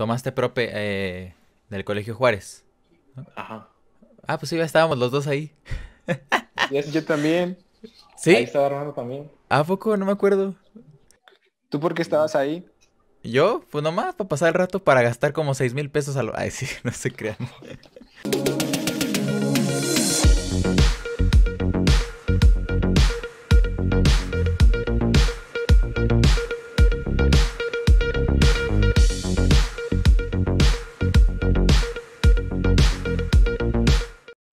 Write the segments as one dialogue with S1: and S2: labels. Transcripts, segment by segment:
S1: tomaste prope eh, del Colegio Juárez. Ajá. Ah, pues sí, ya estábamos los dos ahí. yo también. ¿Sí? Ahí estaba Armando también. ¿A poco? No me acuerdo. ¿Tú por qué estabas ahí? ¿Yo? Pues nomás para pasar el rato para gastar como seis mil pesos a lo... Ay, sí, no se crean.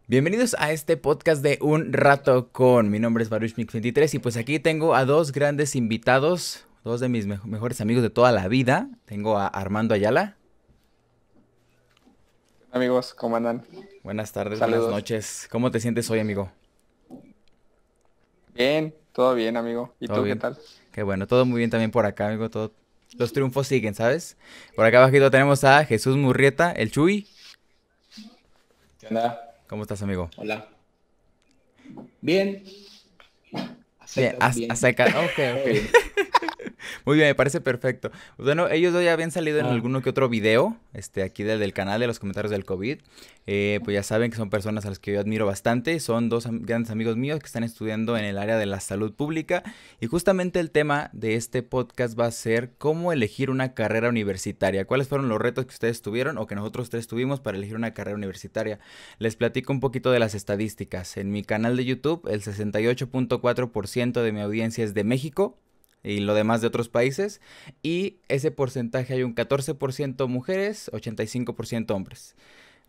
S1: Bienvenidos a este podcast de Un Rato con. Mi nombre es Baruch 23 y pues aquí tengo a dos grandes invitados, dos de mis mejores amigos de toda la vida. Tengo a Armando Ayala.
S2: Amigos, ¿cómo andan?
S1: Buenas tardes, buenas noches. ¿Cómo te sientes hoy, amigo?
S2: Bien, todo bien, amigo. ¿Y tú qué tal?
S1: Qué bueno, todo muy bien también por acá, amigo. Todo... Los triunfos siguen, ¿sabes? Por acá abajito tenemos a Jesús Murrieta, el Chuy. ¿Qué onda? ¿Cómo estás, amigo? Hola. Bien. bien, A secar. Ok, ok. Muy bien, me parece perfecto. Bueno, ellos ya habían salido en ah. alguno que otro video, este, aquí del, canal de los comentarios del COVID. Eh, pues ya saben que son personas a las que yo admiro bastante. Son dos grandes amigos míos que están estudiando en el área de la salud pública. Y justamente el tema de este podcast va a ser cómo elegir una carrera universitaria. ¿Cuáles fueron los retos que ustedes tuvieron o que nosotros tres tuvimos para elegir una carrera universitaria? Les platico un poquito de las estadísticas. En mi canal de YouTube, el 68.4% de mi audiencia es de México, y lo demás de otros países. Y ese porcentaje hay un 14% mujeres, 85% hombres,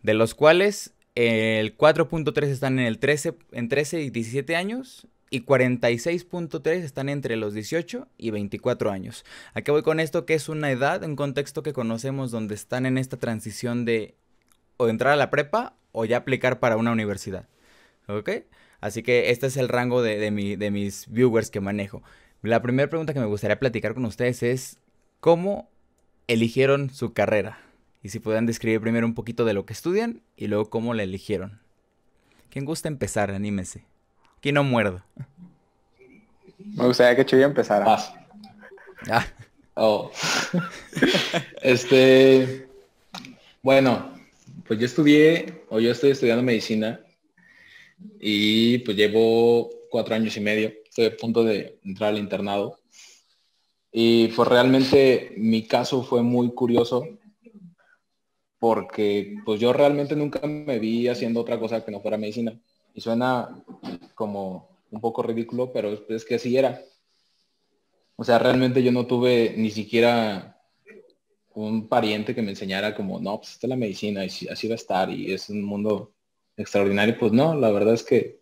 S1: de los cuales eh, el 4.3 están en el 13, en 13 y 17 años y 46.3 están entre los 18 y 24 años. Acá voy con esto? Que es una edad, un contexto que conocemos donde están en esta transición de o entrar a la prepa o ya aplicar para una universidad. ¿Ok? Así que este es el rango de, mi, de mis viewers que manejo. La primera pregunta que me gustaría platicar con ustedes es, ¿cómo eligieron su carrera? Y si pueden describir primero un poquito de lo que estudian y luego cómo la eligieron. ¿Quién gusta empezar? Anímese. ¿Quién no muerdo. Me gustaría
S3: que Chuy empezara.
S1: Ah. Oh.
S3: este. Bueno, pues yo estudié, o yo estoy estudiando medicina, y pues llevo cuatro años y medio estoy a punto de entrar al internado. Y pues realmente mi caso fue muy curioso porque pues yo realmente nunca me vi haciendo otra cosa que no fuera medicina. Y suena como un poco ridículo, pero es que así era. O sea, realmente yo no tuve ni siquiera un pariente que me enseñara como, no, pues esta es la medicina y así va a estar y es un mundo extraordinario. Pues no, la verdad es que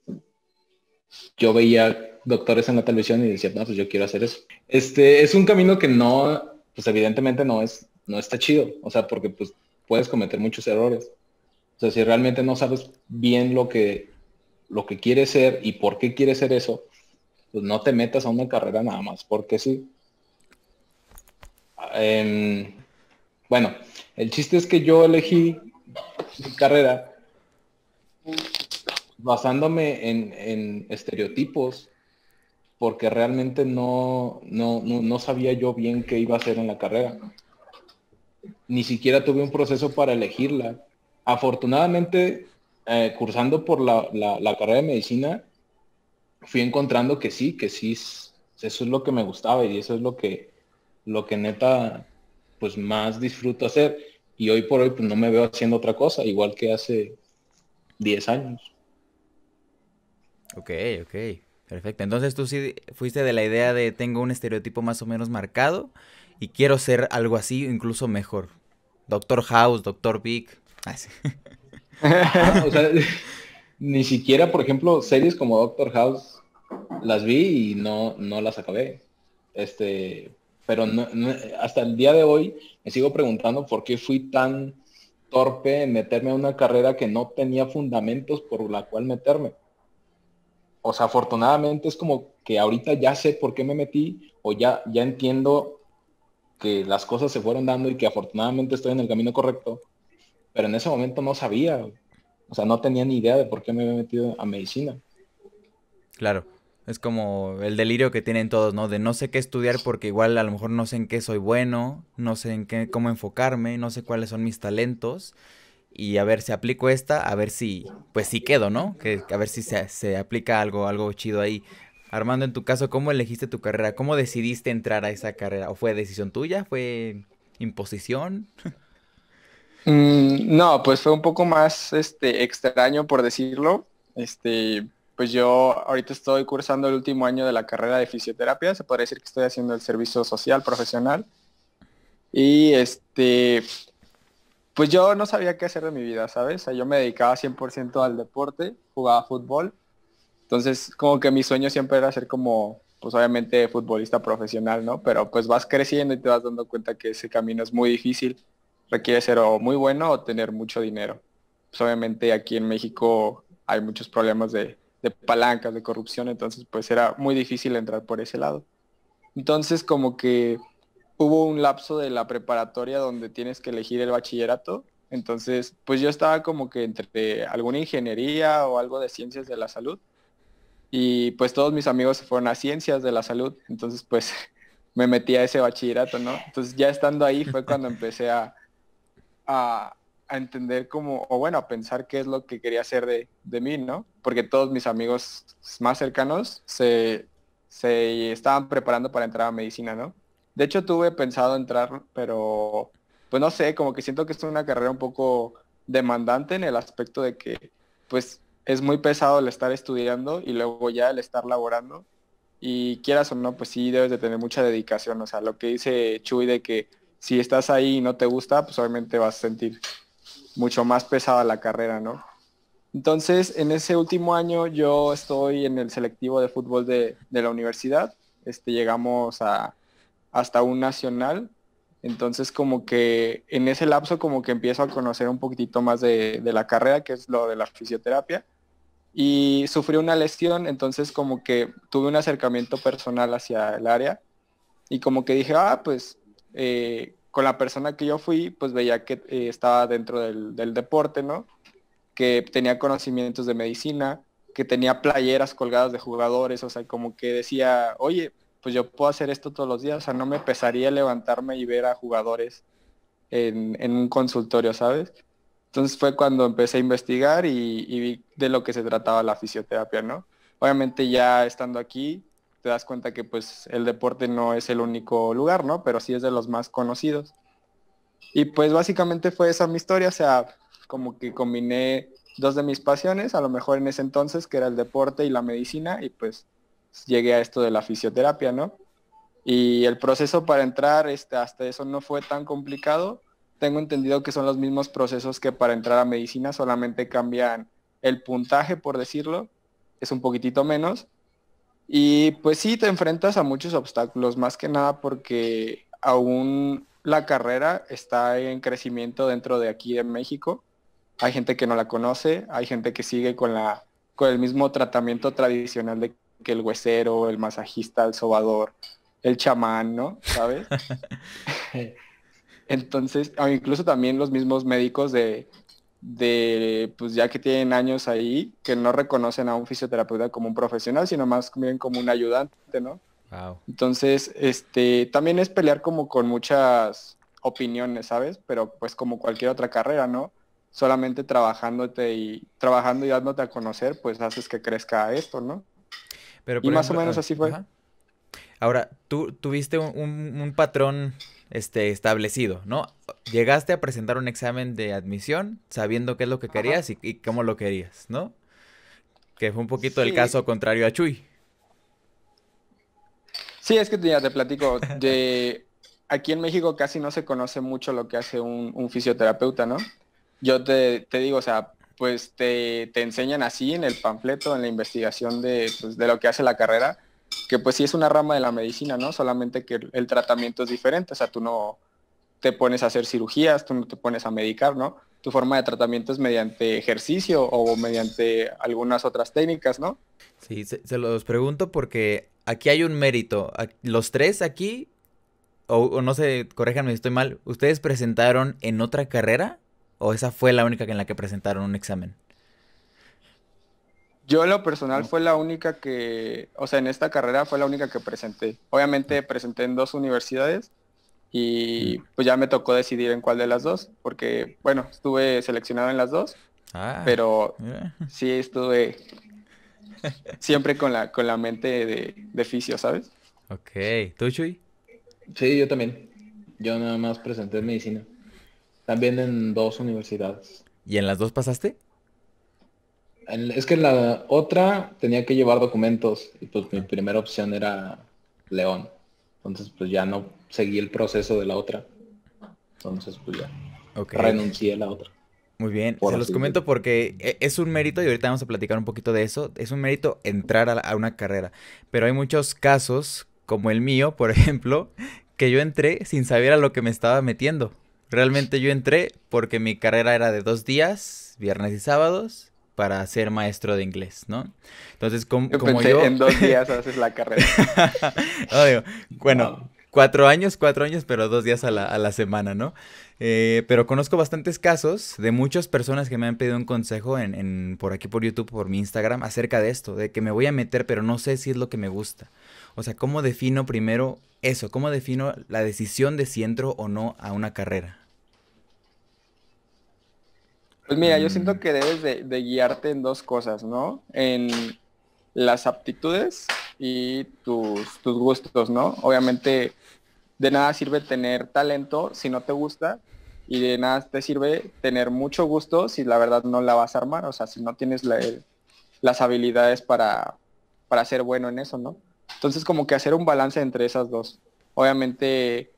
S3: yo veía doctores en la televisión y decían, no, pues yo quiero hacer eso. Este es un camino que no, pues evidentemente no es, no está chido, o sea, porque pues puedes cometer muchos errores. O sea, si realmente no sabes bien lo que, lo que quieres ser y por qué quieres ser eso, pues no te metas a una carrera nada más, porque sí. Em, bueno, el chiste es que yo elegí mi carrera basándome en estereotipos porque realmente no, no, sabía yo bien qué iba a hacer en la carrera. Ni siquiera tuve un proceso para elegirla. Afortunadamente, eh, cursando por la, carrera de medicina, fui encontrando que sí, que sí, eso es lo que me gustaba y eso es lo que, lo que neta, pues más disfruto hacer. Y hoy por hoy, pues, no me veo haciendo otra cosa, igual que hace 10 años.
S1: Ok, ok. Perfecto. Entonces tú sí fuiste de la idea de tengo un estereotipo más o menos marcado y quiero ser algo así, o incluso mejor. Doctor House, Doctor Big. Ah, ah,
S3: ni siquiera, por ejemplo, series como Doctor House las vi y no, no las acabé. Este, pero hasta el día de hoy me sigo preguntando por qué fui tan torpe en meterme a una carrera que no tenía fundamentos por la cual meterme o sea, afortunadamente es como que ahorita ya sé por qué me metí o ya, ya entiendo que las cosas se fueron dando y que afortunadamente estoy en el camino correcto, pero en ese momento no sabía, o sea, no tenía ni idea de por qué me había metido a medicina.
S1: Claro, es como el delirio que tienen todos, ¿no? De no sé qué estudiar porque igual a lo mejor no sé en qué soy bueno, no sé en qué, cómo enfocarme, no sé cuáles son mis talentos y a ver si aplico esta, a ver si, pues sí quedo, ¿no? Que, a ver si se, aplica algo, algo chido ahí. Armando, en tu caso, ¿cómo elegiste tu carrera? ¿Cómo decidiste entrar a esa carrera? ¿O fue decisión tuya? ¿Fue imposición? Mm, no, pues fue un poco más este, extraño, por decirlo.
S2: Este, pues yo ahorita estoy cursando el último año de la carrera de fisioterapia. Se podría decir que estoy haciendo el servicio social profesional. Y este, pues yo no sabía qué hacer de mi vida, ¿sabes? yo me dedicaba 100% al deporte, jugaba fútbol. Entonces, como que mi sueño siempre era ser como, pues obviamente futbolista profesional, ¿no? Pero pues vas creciendo y te vas dando cuenta que ese camino es muy difícil. Requiere ser o muy bueno o tener mucho dinero. Pues obviamente aquí en México hay muchos problemas de, de palancas, de corrupción, entonces pues era muy difícil entrar por ese lado. Entonces como que hubo un lapso de la preparatoria donde tienes que elegir el bachillerato. Entonces, pues yo estaba como que entre alguna ingeniería o algo de ciencias de la salud. Y pues todos mis amigos fueron a ciencias de la salud. Entonces, pues me metí a ese bachillerato, ¿no? Entonces ya estando ahí fue cuando empecé a, a, entender como, o bueno, a pensar qué es lo que quería hacer de, mí, ¿no? Porque todos mis amigos más cercanos se, se estaban preparando para entrar a medicina, ¿no? De hecho, tuve pensado entrar, pero pues no sé, como que siento que es una carrera un poco demandante en el aspecto de que pues es muy pesado el estar estudiando y luego ya el estar laborando. Y quieras o no, pues sí debes de tener mucha dedicación. O sea, lo que dice Chuy de que si estás ahí y no te gusta, pues obviamente vas a sentir mucho más pesada la carrera, ¿no? Entonces, en ese último año yo estoy en el selectivo de fútbol de, de la universidad. Este, llegamos a hasta un nacional. Entonces como que en ese lapso como que empiezo a conocer un poquitito más de, la carrera, que es lo de la fisioterapia. Y sufrí una lesión, entonces como que tuve un acercamiento personal hacia el área y como que dije, ah, pues eh, con la persona que yo fui, pues veía que eh, estaba dentro del, deporte, ¿no? Que tenía conocimientos de medicina, que tenía playeras colgadas de jugadores, o sea, como que decía, oye, pues yo puedo hacer esto todos los días, o sea, no me pesaría levantarme y ver a jugadores en, un consultorio, ¿sabes? Entonces fue cuando empecé a investigar y, y, vi de lo que se trataba la fisioterapia, ¿no? Obviamente ya estando aquí te das cuenta que pues el deporte no es el único lugar, ¿no? Pero sí es de los más conocidos. Y pues básicamente fue esa mi historia, o sea, como que combiné dos de mis pasiones, a lo mejor en ese entonces, que era el deporte y la medicina, y pues llegué a esto de la fisioterapia, ¿no? Y el proceso para entrar este, hasta eso no fue tan complicado. Tengo entendido que son los mismos procesos que para entrar a medicina, solamente cambian el puntaje, por decirlo, es un poquitito menos. Y pues sí, te enfrentas a muchos obstáculos, más que nada porque aún la carrera está en crecimiento dentro de aquí en México. Hay gente que no la conoce, hay gente que sigue con, la, con el mismo tratamiento tradicional de que el huesero, el masajista, el sobador, el chamán, ¿no? ¿Sabes? Entonces, ah, incluso también los mismos médicos de, de, pues ya que tienen años ahí, que no reconocen a un fisioterapeuta como un profesional, sino más bien como un ayudante, ¿no? Entonces, este, también es pelear como con muchas opiniones, ¿sabes? Pero pues como cualquier otra carrera, ¿no? Solamente trabajándote y trabajando y dándote a conocer, pues haces que crezca esto, ¿no?
S1: y más o menos ah, así fue. Ahora, tú tuviste un, patrón este, establecido, ¿no? Llegaste a presentar un examen de admisión sabiendo qué es lo que querías y, cómo lo querías, ¿no? Que fue un poquito el caso contrario a Chuy.
S2: Sí, es que ya te platico, de aquí en México casi no se conoce mucho lo que hace un, fisioterapeuta, ¿no? Yo te, te digo, o sea, pues te, enseñan así en el panfleto, en la investigación de, pues, de, lo que hace la carrera, que pues sí es una rama de la medicina, ¿no? Solamente que el, tratamiento es diferente, o sea, tú no te pones a hacer cirugías, tú no te pones a medicar, ¿no? Tu forma de tratamiento es mediante ejercicio o mediante
S1: algunas otras técnicas, ¿no? Sí, se, los pregunto porque aquí hay un mérito. Los tres aquí, o, no sé, corréjanme si estoy mal, ¿ustedes presentaron en otra carrera ¿O esa fue la única en la que presentaron un examen?
S2: Yo lo personal fue la única que, o sea, en esta carrera fue la única que presenté. Obviamente mm. presenté en dos universidades y mm. pues ya me tocó decidir en cuál de las dos, porque bueno, estuve seleccionado en las dos, ah, pero sí estuve siempre con la, con la mente de, de fisio, ¿sabes?
S3: Ok, ¿tú Chuy? Sí, yo también. Yo nada más presenté en medicina. También en dos universidades.
S1: ¿Y en las dos pasaste?
S3: es que en la otra tenía que llevar documentos y pues mi primera opción era León.
S1: Entonces pues ya no seguí el proceso de la otra. Entonces pues ya renuncié a la otra. Muy bien, se los comento porque e, es un mérito, y ahorita vamos a platicar un poquito de eso, es un mérito entrar a, una carrera, pero hay muchos casos, como el mío, por ejemplo, que yo entré sin saber a lo que me estaba metiendo. Realmente yo entré porque mi carrera era de dos días, viernes y sábados, para ser maestro de inglés, ¿no? Entonces, yo como yo... En dos días
S2: haces la carrera.
S1: Bueno, cuatro años, cuatro años, pero dos días a la, a la semana, ¿no? Eh, pero conozco bastantes casos de muchas personas que me han pedido un consejo en, en, por aquí por YouTube, por mi Instagram, acerca de esto, de que me voy a meter, pero no sé si es lo que me gusta. O sea, ¿cómo defino primero eso? ¿Cómo defino la decisión de si entro o no a una carrera?
S2: Pues mira, yo siento mm. que debes de, guiarte en dos cosas, ¿no? En las aptitudes y tus, gustos, ¿no? Obviamente, de nada sirve tener talento si no te gusta y de nada te sirve tener mucho gusto si la verdad no la vas a armar, o sea, si no tienes las habilidades para, para ser bueno en eso, ¿no? Entonces como que hacer un balance entre esas dos. Obviamente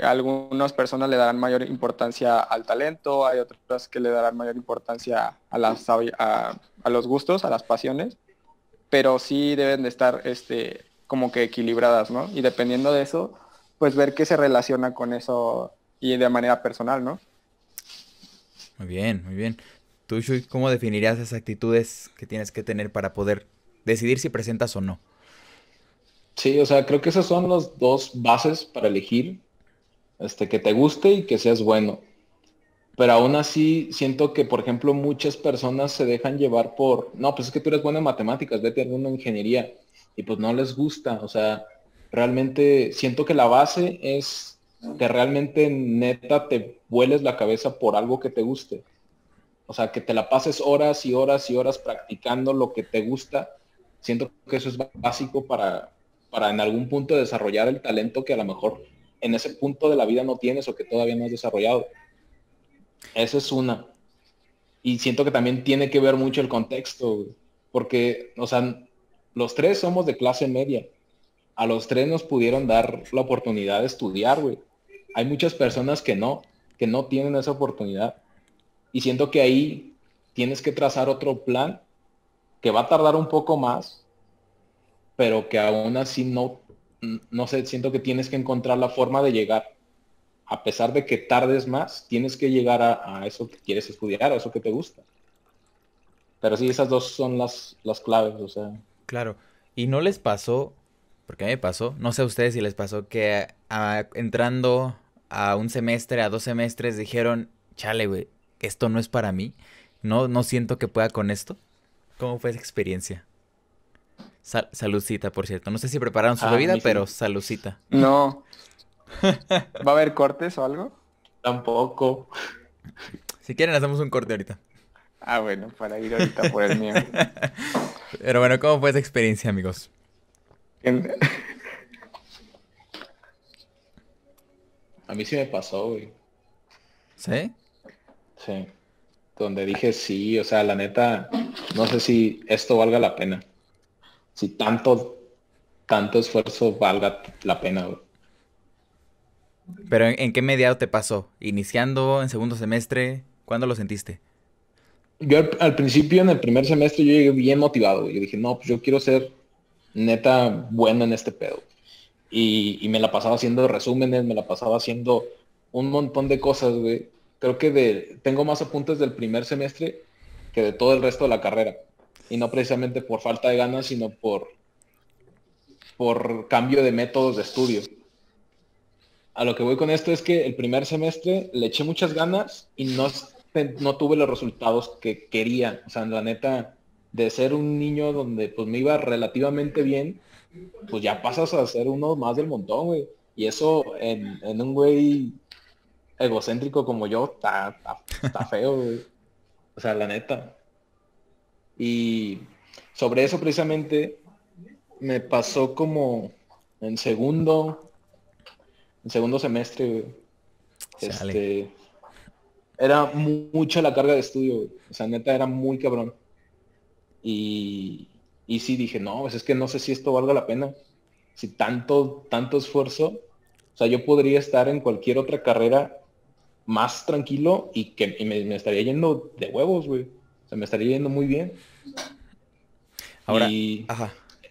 S2: algunas personas le darán mayor importancia al talento, hay otras que le darán mayor importancia a, los gustos, a las pasiones, pero sí deben de estar este, como que equilibradas, ¿no? Y dependiendo de eso, pues ver qué se relaciona con eso y de manera personal, ¿no?
S1: Muy bien, muy bien. Tú, Shui, ¿cómo definirías esas actitudes que tienes que tener para poder decidir si presentas o no? Sí, o sea, creo que esas
S3: son las dos bases para elegir. Este, que te guste y que seas bueno. Pero aún así siento que, por ejemplo, muchas personas se dejan llevar por, no, pues es que tú eres bueno en matemáticas, vete a una ingeniería. Y pues no les gusta. O sea, realmente siento que la base es que realmente neta te vueles la cabeza por algo que te guste. O sea, que te la pases horas y horas y horas practicando lo que te gusta. Siento que eso es básico para, para en algún punto desarrollar el talento que a lo mejor en ese punto de la vida no tienes o que todavía no has desarrollado. Esa es una. Y siento que también tiene que ver mucho el contexto, porque, o sea, los tres somos de clase media. A los tres nos pudieron dar la oportunidad de estudiar, güey. Hay muchas personas que no, que no tienen esa oportunidad. Y siento que ahí tienes que trazar otro plan que va a tardar un poco más, pero que aún así no, no sé, siento que tienes que encontrar la forma de llegar. A pesar de que tardes más, tienes que llegar a, eso que quieres estudiar, a eso que te gusta. Pero sí, esas dos son las, claves, o sea.
S1: Claro. ¿Y no les pasó, porque a mí me pasó, no sé a ustedes si les pasó, que entrando a un semestre, a dos semestres, dijeron, chale, güey, esto no es para mí, no, no siento que pueda con esto? ¿Cómo fue esa experiencia? salucita, por cierto. No sé si prepararon su ah, bebida, pero salucita.
S2: No. ¿Va a haber cortes o algo? Tampoco.
S1: Si quieren, hacemos un corte ahorita. Ah, bueno, para ir ahorita por el mío. Pero bueno, ¿cómo fue esa experiencia, amigos? A mí sí me pasó, güey.
S3: ¿Sí? Sí. Donde dije sí, o sea, la neta, no sé si esto valga la pena si tanto, tanto esfuerzo valga
S1: la pena. Pero ¿en, qué mediado te pasó? ¿Iniciando en segundo semestre? ¿Cuándo lo sentiste?
S3: Yo al, principio, en el primer semestre, yo llegué bien motivado. Yo dije, no, pues yo quiero ser neta bueno en este pedo. Y, y me la pasaba haciendo resúmenes, me la pasaba haciendo un montón de cosas, güey. Creo que de, tengo más apuntes del primer semestre que de todo el resto de la carrera y no precisamente por falta de ganas, sino por, por cambio de métodos de estudio. A lo que voy con esto es que el primer semestre le eché muchas ganas y no, no tuve los resultados que quería. O sea, la neta, de ser un niño donde pues me iba relativamente bien, pues ya pasas a ser uno más del montón, güey. Y eso en, un güey egocéntrico como yo, está, está feo, güey. O sea, la neta. Y sobre eso precisamente me pasó como en segundo, en segundo semestre, Este, era mucha la carga de estudio, güey. o sea, neta era muy cabrón. Y, y sí dije, no, pues es que no sé si esto valga la pena. Si tanto, tanto esfuerzo, o sea, yo podría estar en cualquier otra carrera más tranquilo y que me, me, estaría yendo de huevos, güey. O sea, me estaría viendo muy bien. Ahora,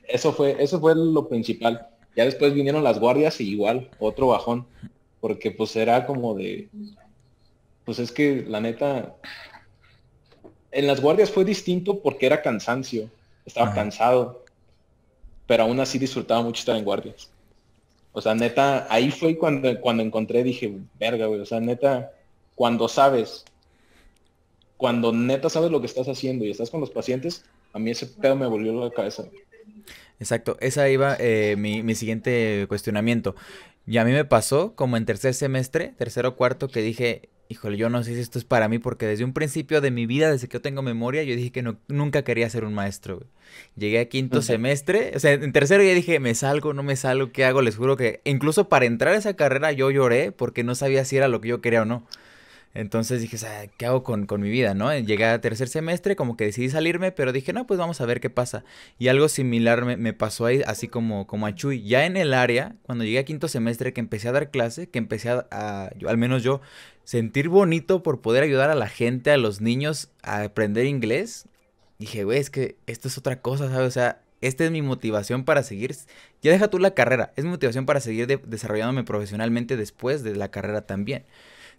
S3: Eso fue, eso fue lo principal. Ya después vinieron las guardias y igual, otro bajón. Porque pues era como de. Pues es que la neta. En las guardias fue distinto porque era cansancio. Estaba cansado. Pero aún así disfrutaba mucho estar en guardias. O sea, neta, ahí fue cuando, cuando encontré, dije, verga, güey. O sea, neta, cuando sabes cuando neta sabes lo que estás haciendo y estás con los pacientes, a mí ese pedo me volvió la cabeza.
S1: Exacto, esa iba eh, mi, siguiente cuestionamiento. Y a mí me pasó como en tercer semestre, tercero o cuarto, que dije, híjole, yo no sé si esto es para mí, porque desde un principio de mi vida, desde que yo tengo memoria, yo dije que no, nunca quería ser un maestro. Llegué a quinto semestre, o sea, en tercero ya dije, me salgo, no me salgo, ¿qué hago? Les juro que incluso para entrar a esa carrera yo lloré porque no sabía si era lo que yo quería o no. Entonces dije, ¿qué hago con, con, mi vida? ¿no? Llegué a tercer semestre, como que decidí salirme, pero dije, no, pues vamos a ver qué pasa. Y algo similar me, pasó ahí, así como, como a Chuy. Ya en el área, cuando llegué a quinto semestre, que empecé a dar clase, que empecé a, al menos yo, sentir bonito por poder ayudar a la gente, a los niños a aprender inglés. Dije, güey, es que esto es otra cosa, ¿sabes? O sea, esta es mi motivación para seguir. Ya deja tú la carrera, es mi motivación para seguir desarrollándome profesionalmente después de la carrera también.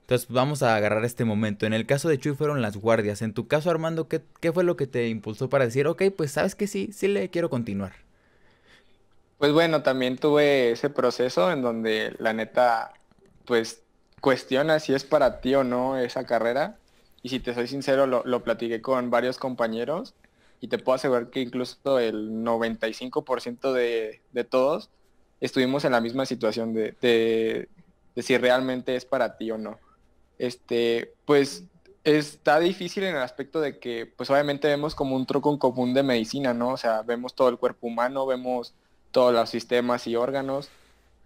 S1: Entonces vamos a agarrar este momento. En el caso de Chuy fueron las guardias. En tu caso, Armando, ¿qué, fue lo que te impulsó para decir, ok, pues sabes que sí, sí le quiero continuar?
S2: Pues bueno, también tuve ese proceso en donde la neta, pues cuestiona si es para ti o no esa carrera. Y si te soy sincero, lo, platiqué con varios compañeros y te puedo asegurar que incluso el 95% de, de todos estuvimos en la misma situación de, de si realmente es para ti o no este, pues está difícil en el aspecto de que, pues obviamente vemos como un truco en común de medicina, ¿no? O sea, vemos todo el cuerpo humano, vemos todos los sistemas y órganos,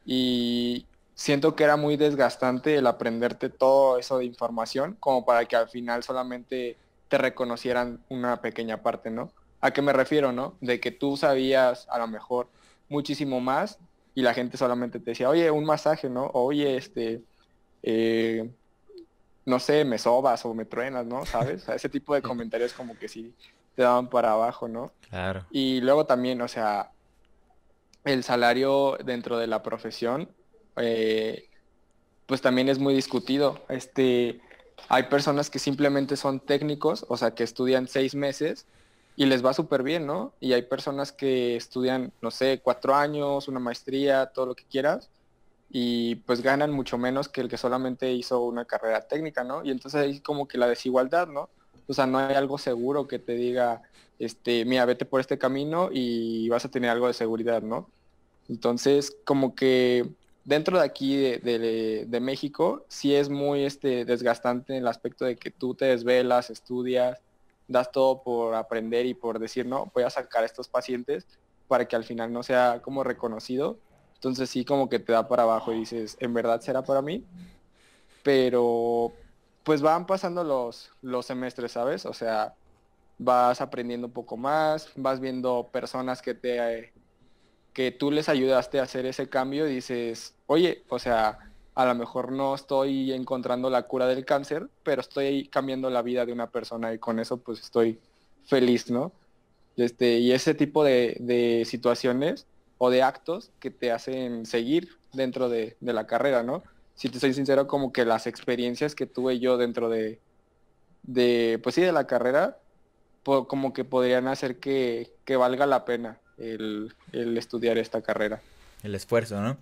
S2: y siento que era muy desgastante el aprenderte todo eso de información, como para que al final solamente te reconocieran una pequeña parte, ¿no? ¿A qué me refiero, no? De que tú sabías a lo mejor muchísimo más y la gente solamente te decía, oye, un masaje, ¿no? Oye, este, eh, no sé, me sobas o me truenas, ¿no? ¿Sabes? a ese tipo de comentarios como que sí te daban para abajo, ¿no? Claro. Y luego también, o sea, el salario dentro de la profesión, eh, pues también es muy discutido. Este, hay personas que simplemente son técnicos, o sea, que estudian seis meses y les va súper bien, ¿no? Y hay personas que estudian, no sé, cuatro años, una maestría, todo lo que quieras, y pues ganan mucho menos que el que solamente hizo una carrera técnica, ¿no? Y entonces ahí como que la desigualdad, ¿no? O sea, no hay algo seguro que te diga, este, mira, vete por este camino y vas a tener algo de seguridad, ¿no? Entonces, como que dentro de aquí de, México, sí es muy este, desgastante el aspecto de que tú te desvelas, estudias, das todo por aprender y por decir, no, voy a sacar a estos pacientes para que al final no sea como reconocido entonces sí como que te da para abajo y dices, ¿en verdad será para mí? Pero pues van pasando los, los semestres, ¿sabes? O sea, vas aprendiendo un poco más, vas viendo personas que te que tú les ayudaste a hacer ese cambio y dices, oye, o sea, a lo mejor no estoy encontrando la cura del cáncer, pero estoy cambiando la vida de una persona y con eso pues estoy feliz, ¿no? Este, y ese tipo de, de situaciones o de actos que te hacen seguir dentro de, la carrera, ¿no? Si te soy sincero, como que las experiencias que tuve yo dentro de, de pues sí, de la carrera, como que podrían hacer que, valga la pena el, estudiar esta carrera.
S1: El esfuerzo, ¿no?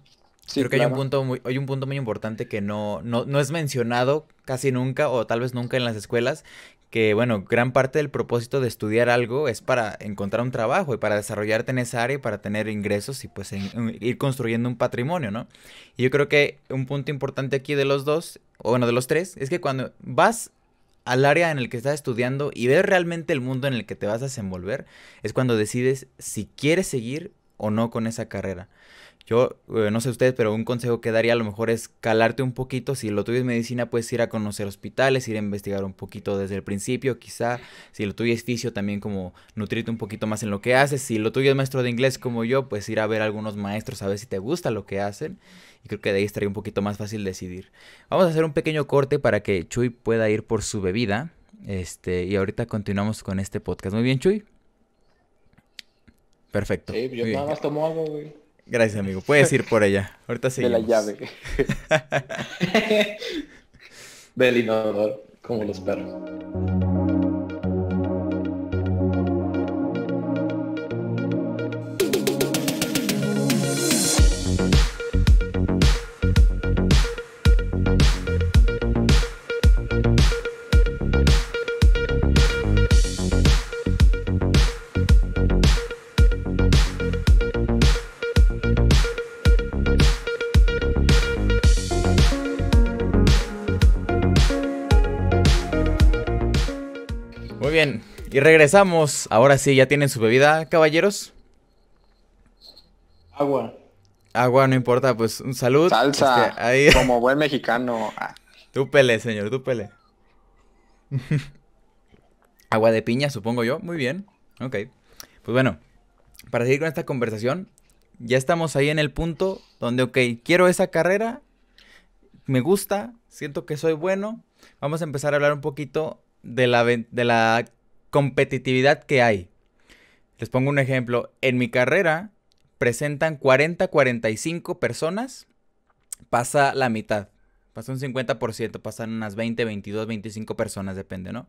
S1: Sí, Creo que hay, un punto muy, hay un punto muy importante que no, no es mencionado casi nunca o tal vez nunca en las escuelas, que bueno, gran parte del propósito de estudiar algo es para encontrar un trabajo y para desarrollarte en esa área y para tener ingresos y pues ir construyendo un patrimonio, ¿no? Y yo creo que un punto importante aquí de los dos, o bueno, de los tres, es que cuando vas al área en el que estás estudiando y ves realmente el mundo en el que te vas a desenvolver, es cuando decides si quieres seguir o no con esa carrera. Yo, eh, no sé ustedes, pero un consejo que daría a lo mejor es calarte un poquito. Si lo tuyo es medicina, puedes ir a conocer hospitales, ir a investigar un poquito desde el principio, quizá. Si lo tuyo es fisio, también como nutrirte un poquito más en lo que haces. Si lo tuyo es maestro de inglés como yo, pues ir a ver a algunos maestros a ver si te gusta lo que hacen. Y creo que de ahí estaría un poquito más fácil decidir. Vamos a hacer un pequeño corte para que Chuy pueda ir por su bebida. Este, y ahorita continuamos con este podcast. Muy bien, Chuy. Perfecto. Sí, yo nada más
S3: tomo algo, güey.
S1: Gracias, amigo. Puedes ir por ella. Ahorita seguimos. De la llave.
S3: Del inodoro, como los perros.
S1: Y regresamos. Ahora sí, ¿ya tienen su bebida, caballeros? Agua. Agua, no importa, pues un salud. Salsa. Como buen mexicano. Ah. Tú señor, tú pele. Agua de piña, supongo yo. Muy bien. Ok. Pues bueno, para seguir con esta conversación, ya estamos ahí en el punto donde, ok, quiero esa carrera, me gusta, siento que soy bueno. Vamos a empezar a hablar un poquito de la, de la competitividad que hay. Les pongo un ejemplo. En mi carrera presentan 40, 45 personas, pasa la mitad, pasa un 50%, pasan unas 20, 22, 25 personas, depende, ¿no?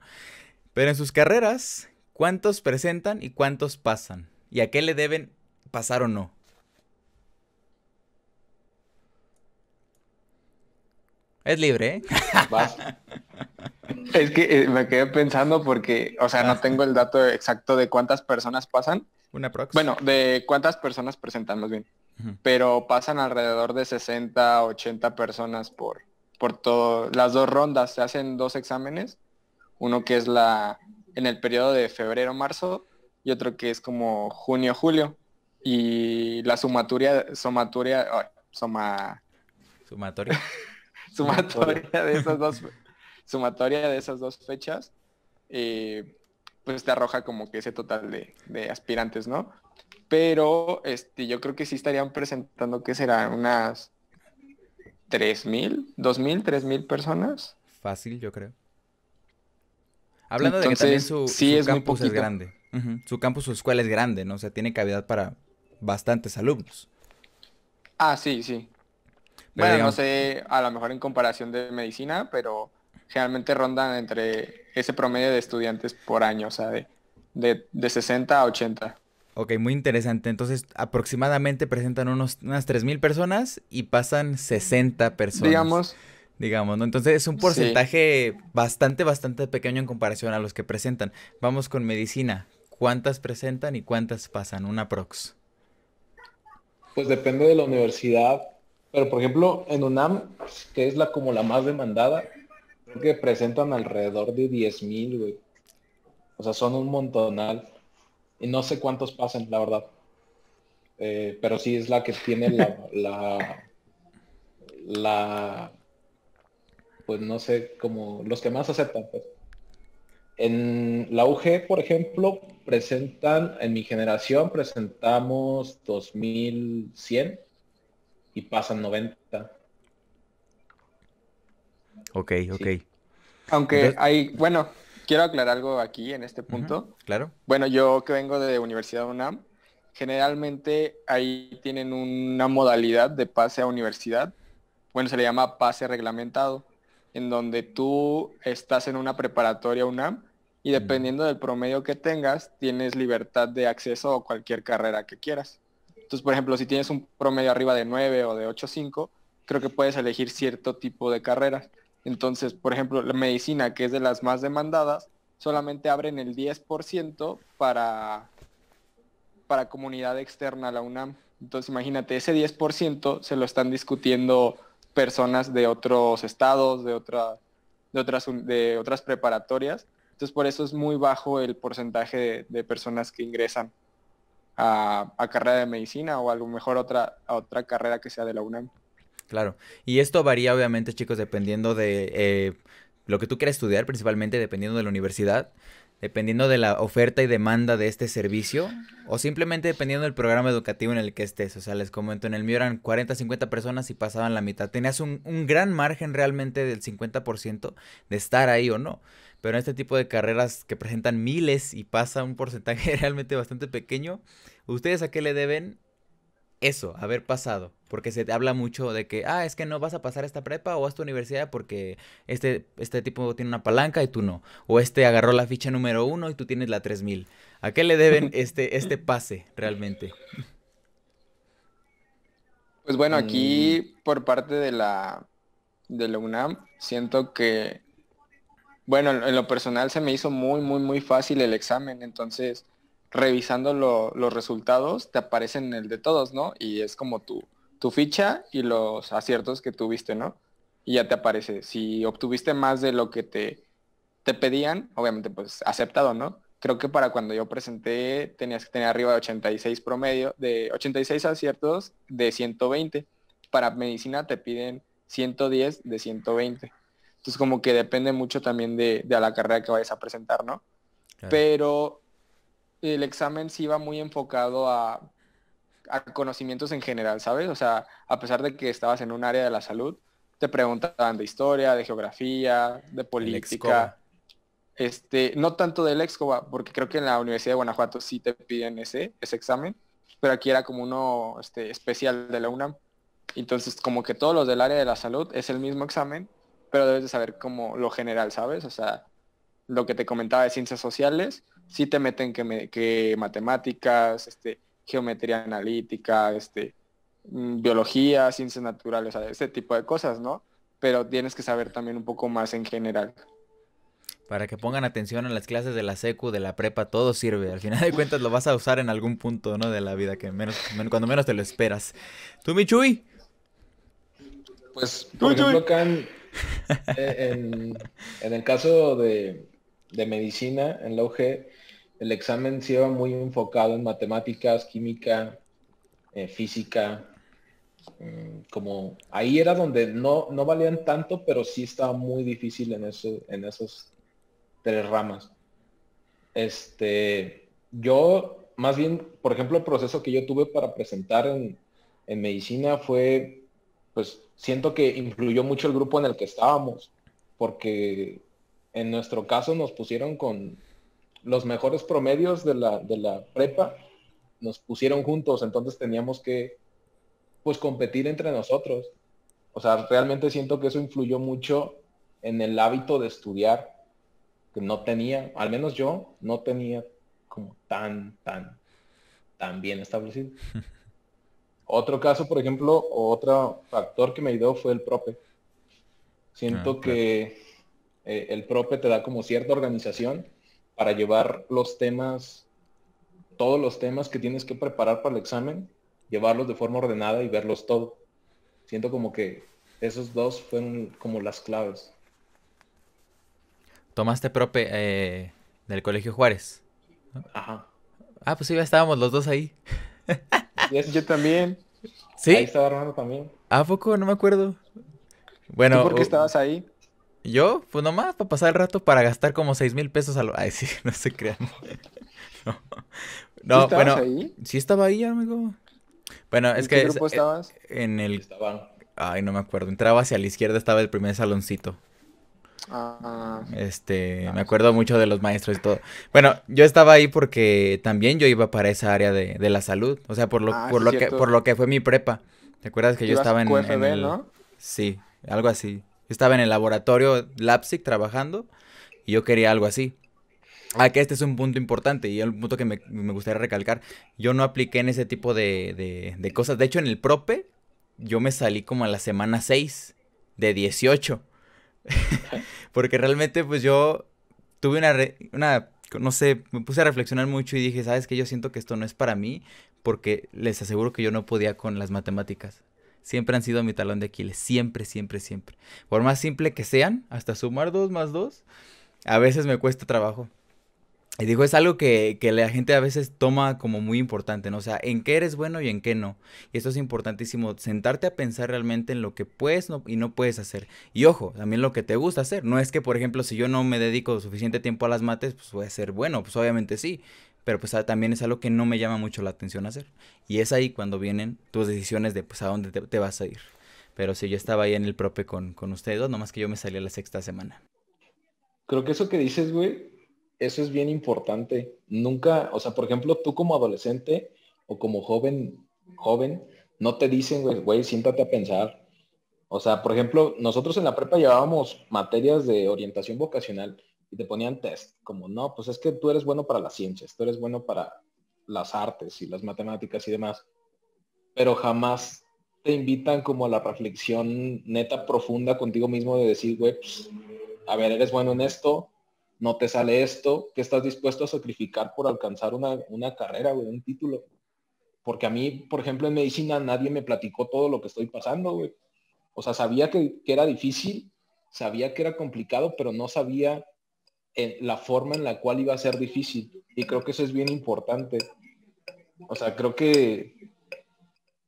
S1: Pero en sus carreras, ¿cuántos presentan y cuántos pasan? ¿Y a qué le deben pasar o no? Es libre, ¿eh?
S2: Es que eh, me quedé pensando porque, o sea, no ah. tengo el dato exacto de cuántas personas pasan. Una próxima. Bueno, de cuántas personas presentan más bien. Pero pasan alrededor de 60, 80 personas por, por todo, las dos rondas. Se hacen dos exámenes. Uno que es la en el periodo de febrero, marzo y otro que es como junio, julio. Y la sumatoria, sumatoria, soma... Sumatoria. sumatoria de esos dos sumatoria de esas dos fechas, eh, pues te arroja como que ese total de, aspirantes, ¿no? Pero este, yo creo que sí estarían presentando que serán unas 3.000, 2.000, 3.000 personas.
S1: Fácil, yo creo. Hablando de que también su, campus es grande. Su campus, su escuela es grande, ¿no? O sea, tiene cavidad para bastantes alumnos.
S2: Ah, sí, sí. bueno, no sé, a lo mejor en comparación de medicina, pero generalmente rondan entre ese promedio de estudiantes por año, o sea, de, de, 60 a
S1: 80. Ok, muy interesante. Entonces, aproximadamente presentan unos, unas 3.000 personas y pasan 60 personas. Digamos. Digamos, ¿no? Entonces es un porcentaje bastante, bastante pequeño en comparación a los que presentan. Vamos con medicina. ¿Cuántas presentan y cuántas pasan? Una prox.
S3: Pues depende de la universidad, pero por ejemplo en UNAM, que es la como la más demandada, que presentan alrededor de 10.000, O sea, son un montonal. Y no sé cuántos pasan, la verdad. Eh, pero sí es la que tiene la, la, pues no sé, como los que más aceptan. Pues. En la UG, por ejemplo, presentan, en mi generación presentamos 2100 y pasan 90.
S1: Ok, ok. Aunque
S2: hay, bueno, quiero aclarar algo aquí en este punto. claro. Bueno, yo que vengo de Universidad UNAM, generalmente ahí tienen una modalidad de pase a universidad. Bueno, se le llama pase reglamentado, en donde tú estás en una preparatoria UNAM y dependiendo del promedio que tengas, tienes libertad de acceso a cualquier carrera que quieras. Entonces, por ejemplo, si tienes un promedio arriba de 9 o de 5, creo que puedes elegir cierto tipo de carreras. Entonces, por ejemplo, la medicina, que es de las más demandadas, solamente abren el 10% para, para comunidad externa a la UNAM. Entonces, imagínate, ese 10% se lo están discutiendo personas de otros estados, de, otras, de otras preparatorias. Entonces, por eso es muy bajo el porcentaje de, personas que ingresan a, carrera de medicina o a mejor otra, a otra carrera que sea de la UNAM.
S1: Claro. Y esto varía, obviamente, chicos, dependiendo de eh, lo que tú quieras estudiar, principalmente dependiendo de la universidad, dependiendo de la oferta y demanda de este servicio, o simplemente dependiendo del programa educativo en el que estés. O sea, les comento, en el mío eran 40, 50 personas y pasaban la mitad. Tenías un, un gran margen realmente del 50% de estar ahí o no. Pero en este tipo de carreras que presentan miles y pasa un porcentaje realmente bastante pequeño, ¿ustedes a qué le deben eso, haber pasado? porque se habla mucho de que, ah, es que no vas a pasar esta prepa o a esta universidad porque este, este tipo tiene una palanca y tú no. O este agarró la ficha número uno y tú tienes la 3000. ¿A qué le deben este, este pase realmente?
S2: Pues bueno, mm. aquí por parte de la, de la UNAM, siento que, bueno, en lo personal se me hizo muy, muy, muy fácil el examen. Entonces, revisando los resultados, te aparecen el de todos, ¿no? Y es como tú tu ficha y los aciertos que tuviste, ¿no? Y ya te aparece. Si obtuviste más de lo que te, te pedían, obviamente pues aceptado, ¿no? Creo que para cuando yo presenté tenías que tener arriba de 86 promedio, de 86 aciertos de 120. Para medicina te piden 110 de 120. Entonces como que depende mucho también de, la carrera que vayas a presentar, ¿no? Pero el examen sí va muy enfocado a a conocimientos en general, ¿sabes? O sea, a pesar de que estabas en un área de la salud, te preguntaban de historia, de geografía, de política. Este, no tanto del Excoba, porque creo que en la Universidad de Guanajuato sí te piden ese, ese examen, pero aquí era como uno este, especial de la UNAM. Entonces, como que todos los del área de la salud es el mismo examen, pero debes de saber como lo general, ¿sabes? O sea, lo que te comentaba de ciencias sociales, sí te meten que, que matemáticas, este, geometría analítica, este, mm, biología, ciencias naturales, o este tipo de cosas, ¿no? Pero tienes que saber también un poco más en general.
S1: Para que pongan atención en las clases de la secu, de la prepa, todo sirve. Al final de cuentas lo vas a usar en algún punto, ¿no? De la vida, que menos, cuando menos te lo esperas. ¿Tú, Michui? Pues, por ejemplo, eh, en, en, el
S3: caso de, de medicina, en la UG, el examen sí iba muy enfocado en matemáticas, química, eh, física. Mm, como ahí era donde no, no valían tanto, pero sí estaba muy difícil en, eso, en esos tres ramas. Este, yo, más bien, por ejemplo, el proceso que yo tuve para presentar en, en medicina fue, pues siento que influyó mucho el grupo en el que estábamos, porque en nuestro caso nos pusieron con los mejores promedios de la, prepa nos pusieron juntos, entonces teníamos que pues competir entre nosotros. O sea, realmente siento que eso influyó mucho en el hábito de estudiar, que no tenía, al menos yo, no tenía como tan, tan, tan bien establecido. Otro caso, por ejemplo, otro factor que me ayudó fue el prope. Siento ah, que eh, el prope te da como cierta organización para llevar los temas, todos los temas que tienes que preparar para el examen, llevarlos de forma ordenada y verlos todo. Siento como que esos dos fueron como las claves.
S1: Tomaste prope eh, del Colegio Juárez. Ajá. Ah, pues sí, ya estábamos los dos ahí. yo también. ¿Sí? Ahí estaba Armando también. ¿A poco? No me acuerdo. Bueno. por qué estabas ahí? Yo, pues nomás, para pasar el rato, para gastar como 6 mil pesos a lo... Ay, sí, no se crean. no, no bueno. Ahí? Sí estaba ahí, amigo. Bueno, ¿En es qué grupo eh, estabas? En el... Ay, no me acuerdo. Entraba hacia la izquierda, estaba el primer saloncito.
S2: Ah,
S1: este, ah, me acuerdo mucho de los maestros y todo. Bueno, yo estaba ahí porque también yo iba para esa área de, de la salud, o sea, por lo, ah, por lo que por lo que fue mi prepa. ¿Te acuerdas que yo estaba en, en el... ¿no? Sí, algo así estaba en el laboratorio LAPSIC trabajando y yo quería algo así. Ah, que este es un punto importante y un punto que me, gustaría recalcar. Yo no apliqué en ese tipo de, de, cosas. De hecho, en el prope, yo me salí como a la semana 6 de 18. Porque realmente, pues yo tuve una, una, no sé, me puse a reflexionar mucho y dije, ¿sabes qué? Yo siento que esto no es para mí porque les aseguro que yo no podía con las matemáticas siempre han sido mi talón de Aquiles. Siempre, siempre, siempre. Por más simple que sean, hasta sumar dos más dos, a veces me cuesta trabajo. Y digo, es algo que, la gente a veces toma como muy importante, ¿no? O sea, en qué eres bueno y en qué no. Y esto es importantísimo, sentarte a pensar realmente en lo que puedes y no puedes hacer. Y ojo, también lo que te gusta hacer. No es que, por ejemplo, si yo no me dedico suficiente tiempo a las mates, pues voy a ser bueno, pues obviamente sí pero pues también es algo que no me llama mucho la atención hacer. Y es ahí cuando vienen tus decisiones de pues a dónde te, vas a ir. Pero si yo estaba ahí en el prope con, con ustedes dos, nomás que yo me salí a la sexta semana.
S3: Creo que eso que dices, güey, eso es bien importante. Nunca, o sea, por ejemplo, tú como adolescente o como joven, joven, no te dicen, güey, güey, siéntate a pensar. O sea, por ejemplo, nosotros en la prepa llevábamos materias de orientación vocacional y te ponían test, como no, pues es que tú eres bueno para las ciencias, tú eres bueno para las artes y las matemáticas y demás, pero jamás te invitan como a la reflexión neta profunda contigo mismo de decir, güey, pues, a ver, eres bueno en esto, no te sale esto, que estás dispuesto a sacrificar por alcanzar una, carrera, güey, un título. Porque a mí, por ejemplo, en medicina nadie me platicó todo lo que estoy pasando, güey. O sea, sabía que, que era difícil, sabía que era complicado, pero no sabía en la forma en la cual iba a ser difícil. Y creo que eso es bien importante. O sea, creo que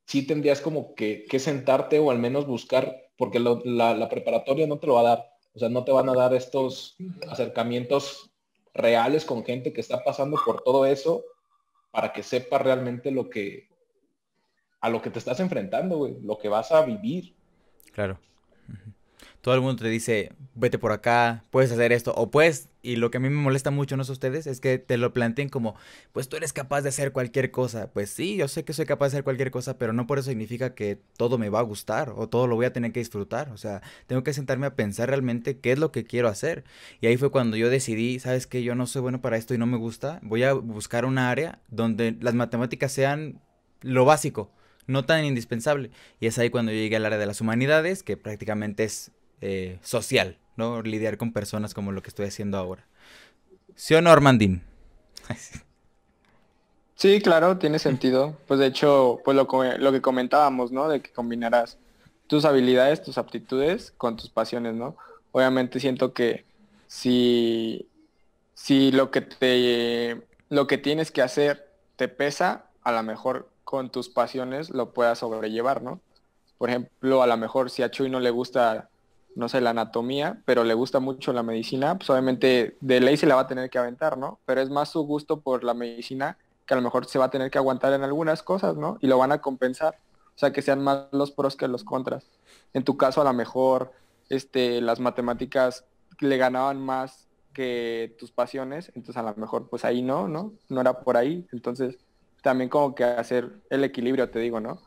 S3: sí tendrías como que, sentarte o al menos buscar, porque la, preparatoria no te lo va a dar. O sea, no te van a dar estos acercamientos reales con gente que está pasando por todo eso para que sepas realmente lo que a lo que te estás enfrentando, lo que vas a vivir.
S1: Claro todo el mundo te dice, vete por acá, puedes hacer esto, o pues, y lo que a mí me molesta mucho, no sé ustedes, es que te lo planteen como, pues tú eres capaz de hacer cualquier cosa. Pues sí, yo sé que soy capaz de hacer cualquier cosa, pero no por eso significa que todo me va a gustar o todo lo voy a tener que disfrutar. O sea, tengo que sentarme a pensar realmente qué es lo que quiero hacer. Y ahí fue cuando yo decidí, sabes que yo no soy bueno para esto y no me gusta, voy a buscar una área donde las matemáticas sean lo básico no tan indispensable. Y es ahí cuando yo llegué al área de las humanidades, que prácticamente es eh, social, ¿no? Lidiar con personas como lo que estoy haciendo ahora. ¿Sí o no, Armandín?
S2: sí, claro, tiene sentido. Pues de hecho, pues lo, lo que comentábamos, ¿no? De que combinarás tus habilidades, tus aptitudes con tus pasiones, ¿no? Obviamente siento que si, si lo que te lo que tienes que hacer te pesa, a lo mejor con tus pasiones lo puedas sobrellevar, ¿no? Por ejemplo, a lo mejor si a Chuy no le gusta no sé, la anatomía, pero le gusta mucho la medicina, pues obviamente de ley se la va a tener que aventar, ¿no? Pero es más su gusto por la medicina que a lo mejor se va a tener que aguantar en algunas cosas, ¿no? Y lo van a compensar. O sea, que sean más los pros que los contras. En tu caso, a lo mejor este, las matemáticas le ganaban más que tus pasiones, entonces a lo mejor pues ahí no, ¿no? No era por ahí. Entonces, también como que hacer el equilibrio, te digo, ¿no?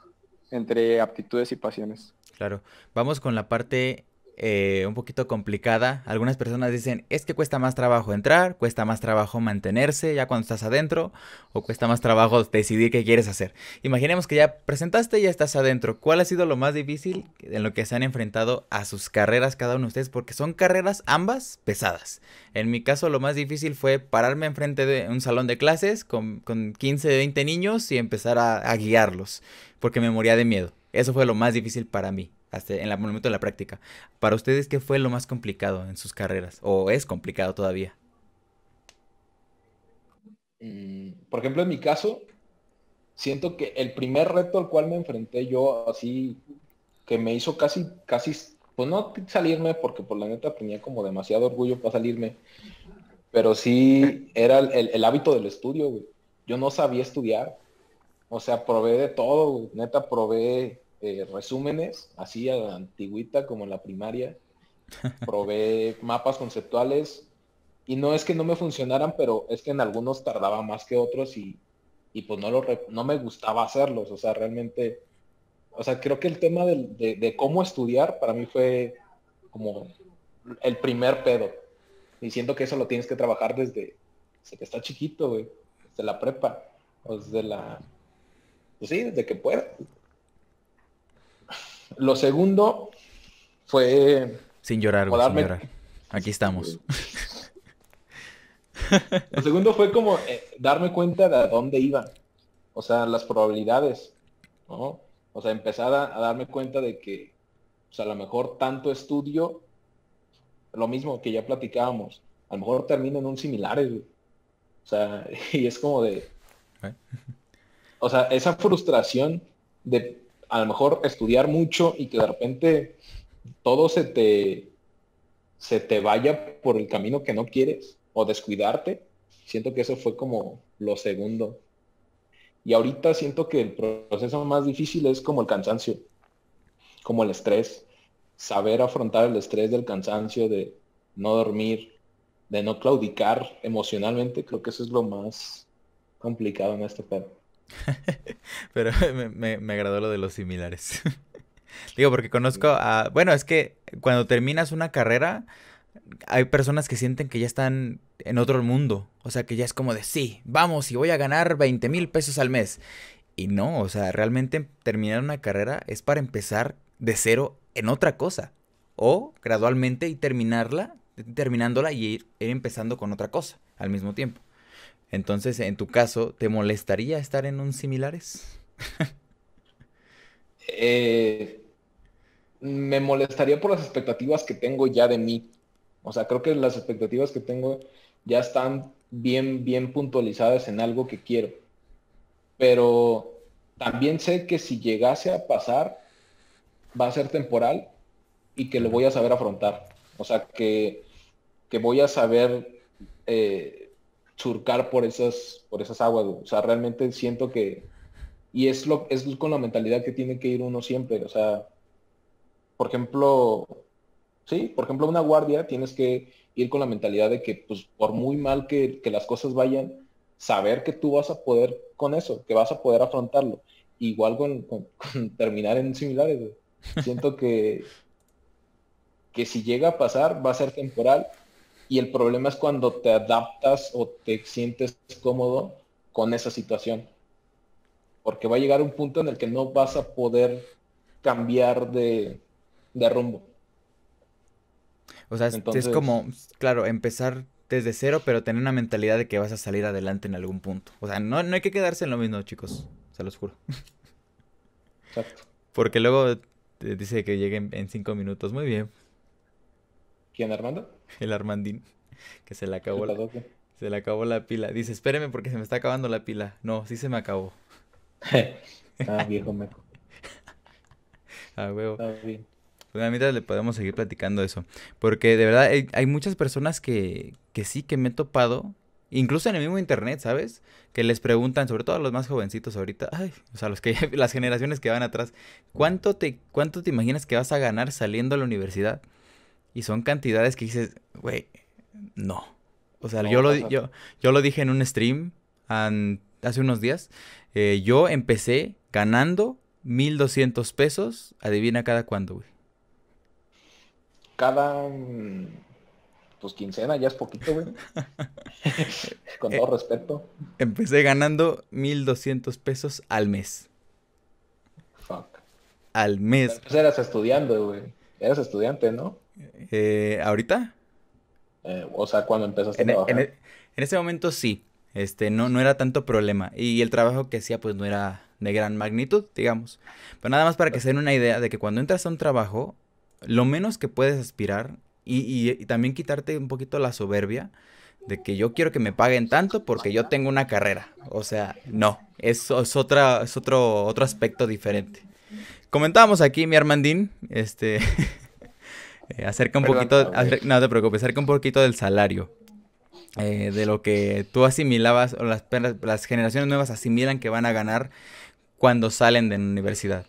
S2: Entre aptitudes y pasiones.
S1: Claro. Vamos con la parte eh, un poquito complicada. Algunas personas dicen, es que cuesta más trabajo entrar, cuesta más trabajo mantenerse ya cuando estás adentro, o cuesta más trabajo decidir qué quieres hacer. Imaginemos que ya presentaste y ya estás adentro. ¿Cuál ha sido lo más difícil en lo que se han enfrentado a sus carreras cada uno de ustedes? Porque son carreras ambas pesadas. En mi caso lo más difícil fue pararme enfrente de un salón de clases con, con 15, 20 niños y empezar a guiarlos, porque me moría de miedo. Eso fue lo más difícil para mí en el momento de la práctica. Para ustedes, ¿qué fue lo más complicado en sus carreras? ¿O es complicado todavía?
S3: Mm, por ejemplo, en mi caso, siento que el primer reto al cual me enfrenté yo, así, que me hizo casi, casi, pues no salirme, porque por la neta tenía como demasiado orgullo para salirme, pero sí era el, el hábito del estudio, Yo no sabía estudiar, o sea, probé de todo, neta, probé eh, resúmenes, así a la antigüita como en la primaria. Probé mapas conceptuales y no es que no me funcionaran, pero es que en algunos tardaba más que otros y, pues no, lo no me gustaba hacerlos. O sea, realmente, o sea, creo que el tema de, cómo estudiar para mí fue como el primer pedo. Y siento que eso lo tienes que trabajar desde, que está chiquito, güey. Desde la prepa. O desde la... Pues sí, desde que puedes lo segundo fue...
S1: Sin llorar, Aquí estamos.
S3: Lo segundo fue como eh, darme cuenta de a dónde iba. O sea, las probabilidades. O sea, empezar a, darme cuenta de que o pues, sea, a lo mejor tanto estudio, lo mismo que ya platicábamos, a lo mejor termina en un similar O sea, y es como de... Eh. O sea, esa frustración de a lo mejor estudiar mucho y que de repente todo se te, se te vaya por el camino que no quieres o descuidarte. Siento que eso fue como lo segundo. Y ahorita siento que el proceso más difícil es como el cansancio, como el estrés, saber afrontar el estrés del cansancio, de no dormir, de no claudicar emocionalmente, creo que eso es lo más complicado en este pedo.
S1: Pero me, agradó lo de los similares. Digo, porque conozco a... Bueno, es que cuando terminas una carrera, hay personas que sienten que ya están en otro mundo. O sea, que ya es como de, sí, vamos y voy a ganar 20 mil pesos al mes. Y no, o sea, realmente terminar una carrera es para empezar de cero en otra cosa. O gradualmente y terminarla, terminándola y ir empezando con otra cosa al mismo tiempo. Entonces, en tu caso, ¿te molestaría estar en un similares? Eh,
S3: me molestaría por las expectativas que tengo ya de mí. O sea, creo que las expectativas que tengo ya están bien, bien puntualizadas en algo que quiero. Pero también sé que si llegase a pasar, va a ser temporal y que lo voy a saber afrontar. O sea, que, voy a saber eh, surcar por esas, por esas aguas, O sea, realmente siento que, y es lo, es con la mentalidad que tiene que ir uno siempre. O sea, por ejemplo, sí, por ejemplo, una guardia tienes que ir con la mentalidad de que, pues, por muy mal que, las cosas vayan, saber que tú vas a poder con eso, que vas a poder afrontarlo. Igual con, terminar en similares, Siento que, que si llega a pasar, va a ser temporal y el problema es cuando te adaptas o te sientes cómodo con esa situación. Porque va a llegar un punto en el que no vas a poder cambiar de, rumbo.
S1: O sea, es como, claro, empezar desde cero, pero tener una mentalidad de que vas a salir adelante en algún punto. O sea, no, hay que quedarse en lo mismo, chicos. Se los juro. Exacto. Porque luego te eh, dice que lleguen en cinco minutos. Muy bien. ¿Quién, Armando? el Armandín, que se le acabó la, se le acabó la pila. Dice, espéreme porque se me está acabando la pila. No, sí se me acabó. ah, viejo meco. ah, huevo. Está pues, le podemos seguir platicando eso. Porque de verdad hay, muchas personas que, que, sí que me he topado. Incluso en el mismo internet, ¿sabes? Que les preguntan, sobre todo a los más jovencitos ahorita, o sea, los que, las generaciones que van atrás, ¿cuánto te, ¿cuánto te imaginas que vas a ganar saliendo a la universidad? Y son cantidades que dices, güey, no. O sea, yo, lo, yo, yo lo dije en un stream hace unos días. Eh, yo empecé ganando 1200 pesos. Adivina cada cuándo, güey.
S3: Cada. Mm, pues quincena, ya es poquito, güey. Con todo eh, respeto.
S1: Empecé ganando 1200 pesos al mes. Fuck. Al mes. Entonces eras estudiando, güey. Eras estudiante, ¿no? Eh, ¿Ahorita? Eh, o sea, cuando empezaste en, a e- trabajar. E- en, ese momento sí. Este, no, no era tanto problema. Y el trabajo que hacía, pues no era de gran magnitud, digamos. Pero nada más para que se den una idea de que cuando entras a un trabajo, lo menos que puedes aspirar y, y, también quitarte un poquito la soberbia de que yo quiero que me paguen tanto porque yo tengo una carrera. O sea, no, es, es, otra, es otro, otro aspecto diferente. Comentábamos aquí, mi Armandín, este, Eh, acerca un poquito, no te preocupes, acerca un poquito del salario. Eh, de lo que tú asimilabas o las, las generaciones nuevas asimilan que van a ganar cuando salen de la universidad.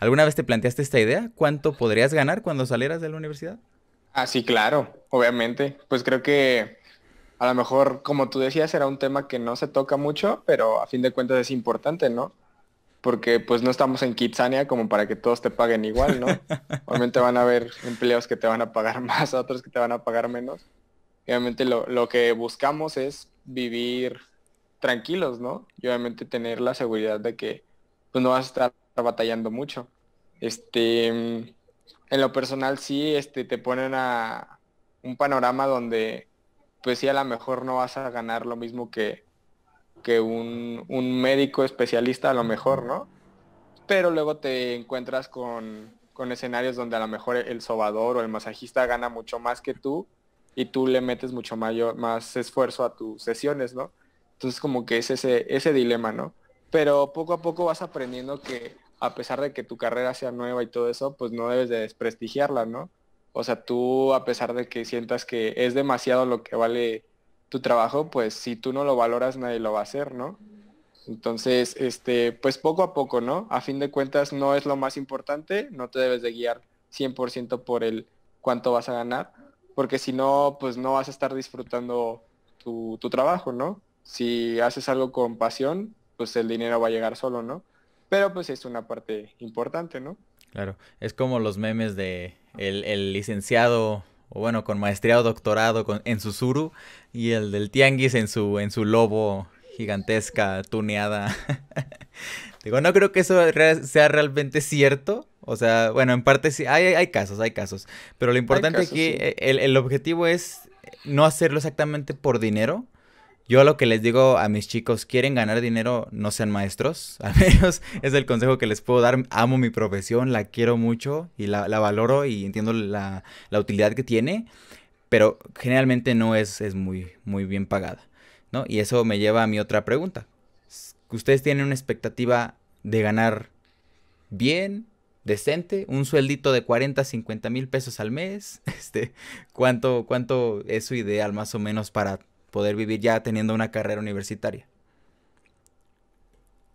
S1: ¿Alguna vez te planteaste esta idea? ¿Cuánto podrías ganar cuando salieras de la universidad?
S2: Ah, sí, claro, obviamente. Pues creo que a lo mejor, como tú decías, era un tema que no se toca mucho, pero a fin de cuentas es importante, ¿no? porque pues no estamos en Kitsania como para que todos te paguen igual, ¿no? Obviamente van a haber empleos que te van a pagar más, otros que te van a pagar menos. obviamente lo, lo que buscamos es vivir tranquilos, ¿no? Y obviamente tener la seguridad de que pues, no vas a estar batallando mucho. Este, en lo personal sí, este, te ponen a un panorama donde pues sí a lo mejor no vas a ganar lo mismo que que un, médico especialista a lo mejor, ¿no? Pero luego te encuentras con, con escenarios donde a lo mejor el sobador o el masajista gana mucho más que tú y tú le metes mucho mayor, más esfuerzo a tus sesiones, ¿no? Entonces como que es ese, ese dilema, ¿no? Pero poco a poco vas aprendiendo que a pesar de que tu carrera sea nueva y todo eso, pues no debes de desprestigiarla, ¿no? O sea, tú a pesar de que sientas que es demasiado lo que vale tu trabajo, pues si tú no lo valoras, nadie lo va a hacer, ¿no? Entonces, este, pues poco a poco, ¿no? A fin de cuentas no es lo más importante, no te debes de guiar 100% por el cuánto vas a ganar, porque si no, pues no vas a estar disfrutando tu, tu trabajo, ¿no? Si haces algo con pasión, pues el dinero va a llegar solo, ¿no? Pero pues es una parte importante, ¿no?
S1: Claro, es como los memes de el, el licenciado o bueno, con maestría o doctorado en susuru, y el del tianguis en su, en su lobo gigantesca, tuneada. Digo, no creo que eso sea realmente cierto. O sea, bueno, en parte sí, hay, hay casos, hay casos. Pero lo importante aquí, e, el, el objetivo es no hacerlo exactamente por dinero, yo lo que les digo a mis chicos, quieren ganar dinero, no sean maestros. Al menos es el consejo que les puedo dar. Amo mi profesión, la quiero mucho y la, valoro y entiendo la, utilidad que tiene, pero generalmente no es, es muy, muy bien pagada. ¿no? Y eso me lleva a mi otra pregunta. ¿Ustedes tienen una expectativa de ganar bien, decente, un sueldito de 40, 50 mil pesos al mes. Este, ¿cuánto, ¿Cuánto es su ideal más o menos para poder vivir ya teniendo una carrera universitaria?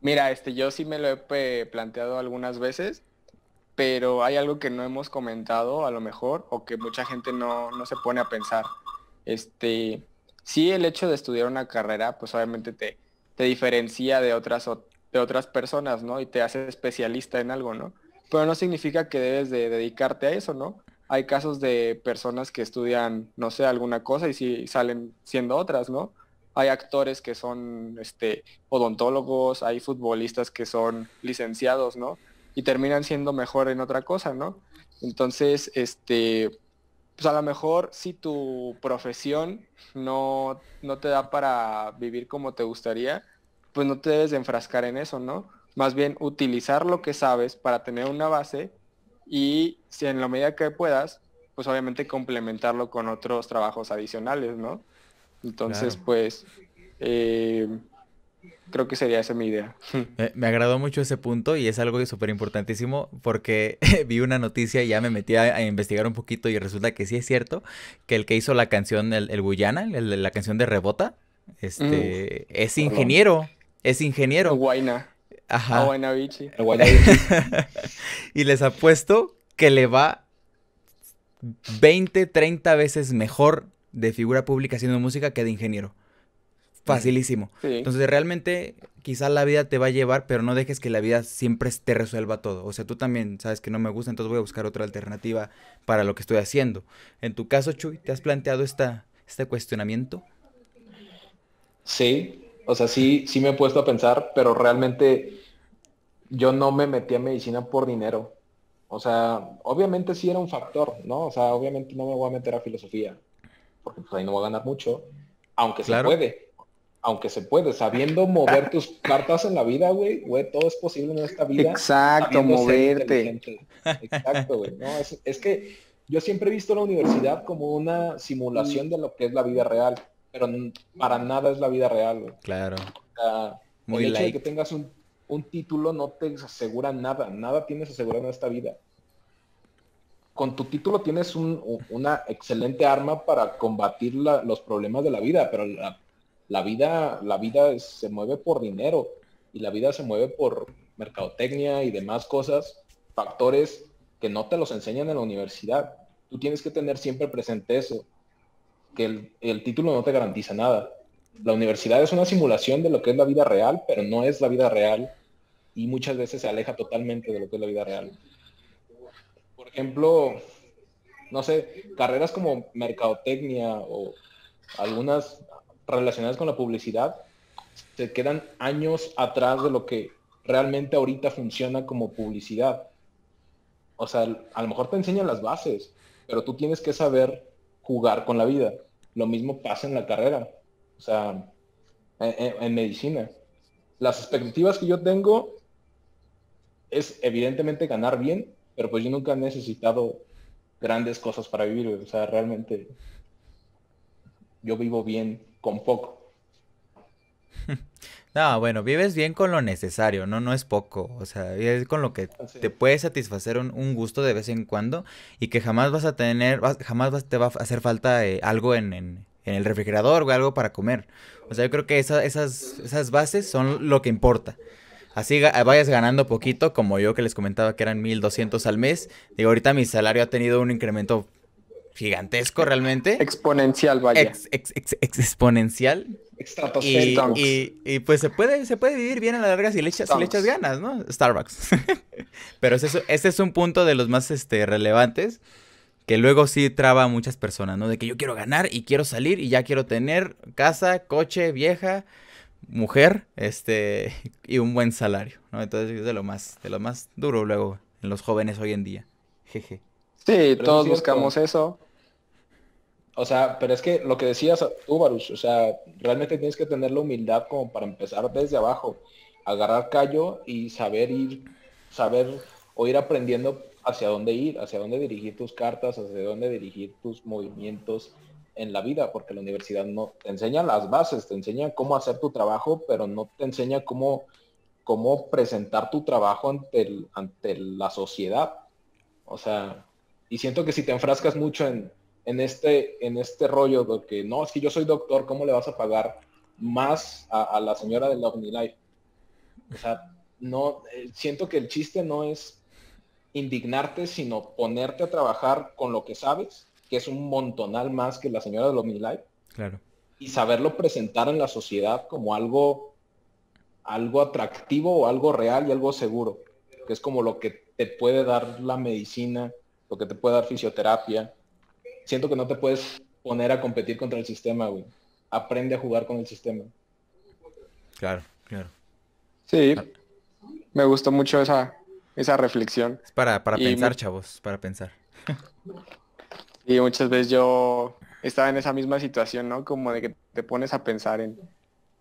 S2: Mira, este, yo sí me lo he planteado algunas veces, pero hay algo que no hemos comentado a lo mejor o que mucha gente no, se pone a pensar. Este, sí el hecho de estudiar una carrera, pues obviamente te, te diferencia de otras, de otras personas, ¿no? Y te hace especialista en algo, ¿no? Pero no significa que debes de dedicarte a eso, ¿no? hay casos de personas que estudian, no sé, alguna cosa y si salen siendo otras, ¿no? Hay actores que son este, odontólogos, hay futbolistas que son licenciados, ¿no? Y terminan siendo mejor en otra cosa, ¿no? Entonces, este, pues a lo mejor si tu profesión no, no te da para vivir como te gustaría, pues no te debes enfrascar en eso, ¿no? Más bien utilizar lo que sabes para tener una base y si en la medida que puedas, pues obviamente complementarlo con otros trabajos adicionales, ¿no? Entonces, pues, eh, creo que sería esa mi idea.
S1: Me, agradó mucho ese punto y es algo súper importantísimo porque vi una noticia y ya me metí a, investigar un poquito y resulta que sí es cierto que el que hizo la canción, el, el Guyana, la canción de Rebota, este, es ingeniero. Es ingeniero. Guayna. Ajá. A y les apuesto que le va 20, 30 veces mejor de figura pública haciendo música que de ingeniero.
S3: Facilísimo.
S1: Entonces realmente quizá la vida te va a llevar, pero no dejes que la vida siempre te resuelva todo. O sea, tú también sabes que no me gusta, entonces voy a buscar otra alternativa para lo que estoy haciendo. En tu caso, Chuy, ¿te has planteado este cuestionamiento?
S3: Sí, o sea, sí, sí me he puesto a pensar, pero realmente yo no me metí a medicina por dinero. O sea, obviamente sí era un factor, ¿no? O sea, obviamente no me voy a meter a filosofía, porque pues ahí no voy a ganar mucho, aunque se puede. Aunque se puede, sabiendo mover tus cartas en la vida, güey, güey, todo es posible en esta vida. Exacto, moverte. Exacto, güey. es, es que yo siempre he visto la universidad como una simulación de lo que es la vida real pero para nada es la vida real. Claro. el hecho de que tengas un, título no te asegura nada, nada tienes asegurado en esta vida. Con tu título tienes una excelente arma para combatir los problemas de la vida, pero la, vida, la vida se mueve por dinero y la vida se mueve por mercadotecnia y demás cosas, factores que no te los enseñan en la universidad. Tú tienes que tener siempre presente eso que el, título no te garantiza nada. La universidad es una simulación de lo que es la vida real, pero no es la vida real y muchas veces se aleja totalmente de lo que es la vida real. Por ejemplo, no sé, carreras como mercadotecnia o algunas relacionadas con la publicidad se quedan años atrás de lo que realmente ahorita funciona como publicidad. O sea, a lo mejor te enseñan las bases, pero tú tienes que saber jugar con la vida. Lo mismo pasa en la carrera, o sea, en, medicina. Las expectativas que yo tengo es evidentemente ganar bien, pero pues yo nunca he necesitado grandes cosas para vivir, o sea, realmente yo vivo bien con poco.
S1: No, bueno, vives bien con lo necesario, no, no es poco. O sea, es con lo que te puede satisfacer un, gusto de vez en cuando y que jamás vas a tener, jamás te va a hacer falta eh, algo en, el refrigerador o algo para comer. O sea, yo creo que esas, esas bases son lo que importa. Así vayas ganando poquito, como yo que les comentaba que eran 1200 al mes. Digo, ahorita mi salario ha tenido un incremento gigantesco realmente. Exponencial, vaya. exponencial. Y, y, pues se puede, se puede vivir bien a la larga si le echas, ganas, ¿no? Starbucks. Pero ese, es un punto de los más este, relevantes que luego sí traba a muchas personas, ¿no? De que yo quiero ganar y quiero salir y ya quiero tener casa, coche, vieja, mujer, este, y un buen salario, ¿no? Entonces es de lo más, de lo más duro luego en los jóvenes hoy en día. Jeje.
S3: Sí, todos buscamos eso.
S1: O sea, pero es que lo que decías
S3: tú, Baruch, o sea, realmente tienes que tener la humildad como para empezar desde abajo, agarrar callo y saber ir, saber o ir aprendiendo hacia dónde ir, hacia dónde dirigir tus cartas, hacia dónde dirigir tus movimientos en la vida, porque la universidad no te enseña las bases, te enseña cómo hacer tu trabajo, pero no te enseña cómo, cómo presentar tu trabajo ante, el, ante la sociedad. O sea, y siento que si te enfrascas mucho en en este, en este rollo de que no, es que yo soy doctor, ¿cómo le vas a pagar más a, la señora del OmniLife? O sea, no, eh, siento que el chiste no es indignarte, sino ponerte a trabajar con lo que sabes, que es un montonal más que la señora del OmniLife. Claro. Y saberlo presentar en la sociedad como algo, algo atractivo o algo real y algo seguro, que es como lo que te puede dar la medicina, lo que te puede dar fisioterapia, siento que no te puedes poner a competir contra el sistema, güey. Aprende a jugar con el sistema.
S1: Claro, claro. Sí,
S2: me gustó mucho esa, esa reflexión. Es
S3: para, pensar, chavos,
S1: para
S2: pensar. y muchas veces yo estaba en esa misma situación, ¿no? Como de que te pones a pensar en,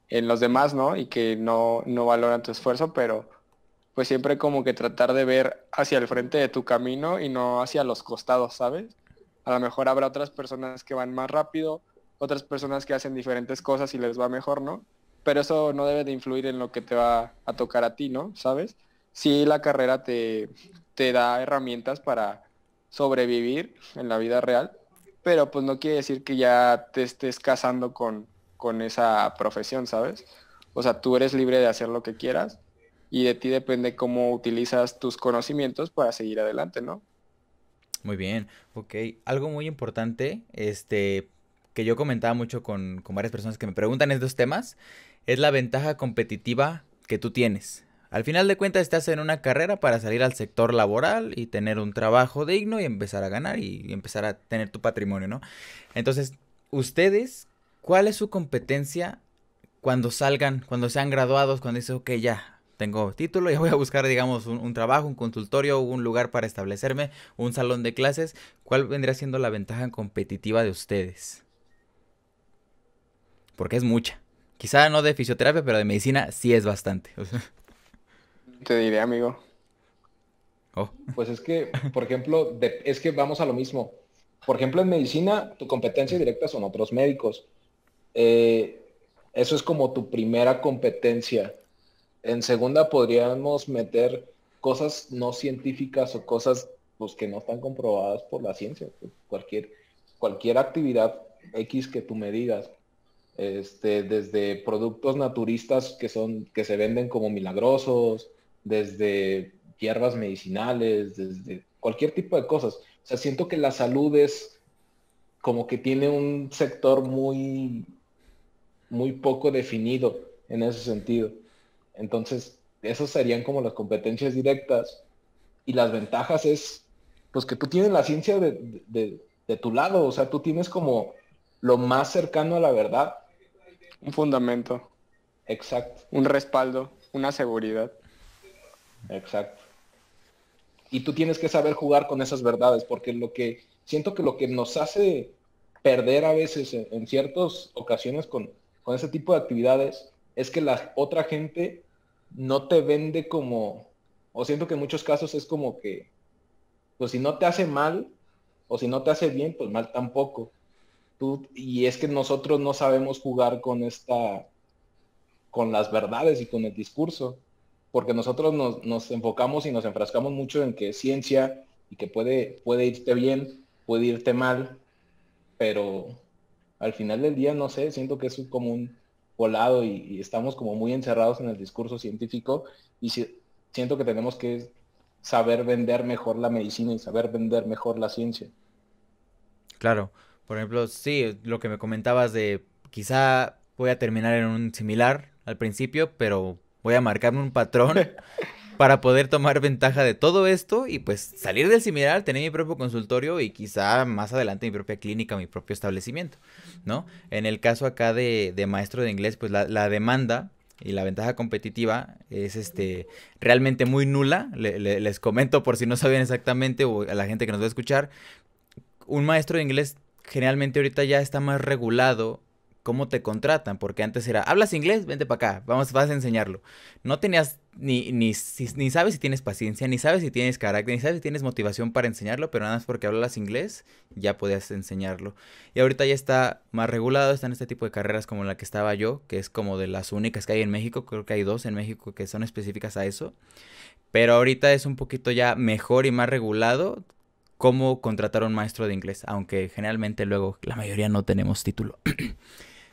S2: los demás, ¿no? Y que no valoran tu esfuerzo, pero pues siempre como que tratar de ver hacia el frente de tu camino y no hacia los costados, ¿sabes? A lo mejor habrá otras personas que van más rápido, otras personas que hacen diferentes cosas y les va mejor, ¿no? Pero eso no debe de influir en lo que te va a tocar a ti, ¿no? ¿Sabes? Sí, la carrera te, te da herramientas para sobrevivir en la vida real, pero pues no quiere decir que ya te estés casando con, con esa profesión, ¿sabes? O sea, tú eres libre de hacer lo que quieras y de ti depende cómo utilizas tus conocimientos para seguir adelante, ¿no?
S1: Muy bien, ok. Algo muy importante, este, que yo comentaba mucho con, con varias personas que me preguntan estos temas, es la ventaja competitiva que tú tienes. Al final de cuentas estás en una carrera para salir al sector laboral y tener un trabajo digno y empezar a ganar y empezar a tener tu patrimonio, ¿no? Entonces, ustedes, ¿cuál es su competencia cuando salgan, cuando sean graduados, cuando dicen, ok, ya, tengo título, ya voy a buscar, digamos, un, trabajo, un consultorio, un lugar para establecerme, un salón de clases. ¿Cuál vendría siendo la ventaja competitiva de ustedes? Porque es mucha. Quizá no de fisioterapia, pero de medicina sí es bastante.
S3: Te diré, amigo. Oh. Pues es que, por ejemplo, es que vamos a lo mismo. Por ejemplo, en medicina, tu competencia directa son otros médicos. Eh, eso es como tu primera competencia en segunda podríamos meter cosas no científicas o cosas pues, que no están comprobadas por la ciencia. Pues, cualquier, cualquier actividad X que tú me digas, este, desde productos naturistas que, son, que se venden como milagrosos, desde hierbas medicinales, desde cualquier tipo de cosas. O sea, siento que la salud es como que tiene un sector muy, muy poco definido en ese sentido. Entonces, esas serían como las competencias directas. Y las ventajas es, pues que tú tienes la ciencia de, de, tu lado, o sea, tú tienes como lo más cercano a la verdad. Un fundamento. Exacto. Un respaldo, una seguridad. Exacto. Y tú tienes que saber jugar con esas verdades, porque lo que siento que lo que nos hace perder a veces en, ciertas ocasiones con ese tipo de actividades es que la otra gente no te vende como, o siento que en muchos casos es como que, pues si no te hace mal o si no te hace bien, pues mal tampoco. Tú, y es que nosotros no sabemos jugar con esta, con las verdades y con el discurso, porque nosotros nos, enfocamos y nos enfrascamos mucho en que es ciencia y que puede, puede irte bien, puede irte mal, pero al final del día, no sé, siento que es como un, volado y, estamos como muy encerrados en el discurso científico y siento que tenemos que saber vender mejor la medicina y saber vender mejor la ciencia.
S1: Claro, por ejemplo, sí, lo que me comentabas de quizá voy a terminar en un similar al principio, pero voy a marcarme un patrón para poder tomar ventaja de todo esto y pues salir del similar, tener mi propio consultorio y quizá más adelante mi propia clínica, mi propio establecimiento, ¿no? En el caso acá de, de maestro de inglés, pues la, demanda y la ventaja competitiva es este realmente muy nula. les comento por si no saben exactamente o a la gente que nos va a escuchar, un maestro de inglés generalmente ahorita ya está más regulado cómo te contratan, porque antes era, hablas inglés, vente para acá, vamos, vas a enseñarlo. No tenías, ni, ni, ni sabes si tienes paciencia, ni sabes si tienes carácter, ni sabes si tienes motivación para enseñarlo, pero nada más porque hablas inglés ya podías enseñarlo. Y ahorita ya está más regulado, están este tipo de carreras como la que estaba yo, que es como de las únicas que hay en México, creo que hay dos en México que son específicas a eso. Pero ahorita es un poquito ya mejor y más regulado cómo contratar a un maestro de inglés, aunque generalmente luego la mayoría no tenemos título.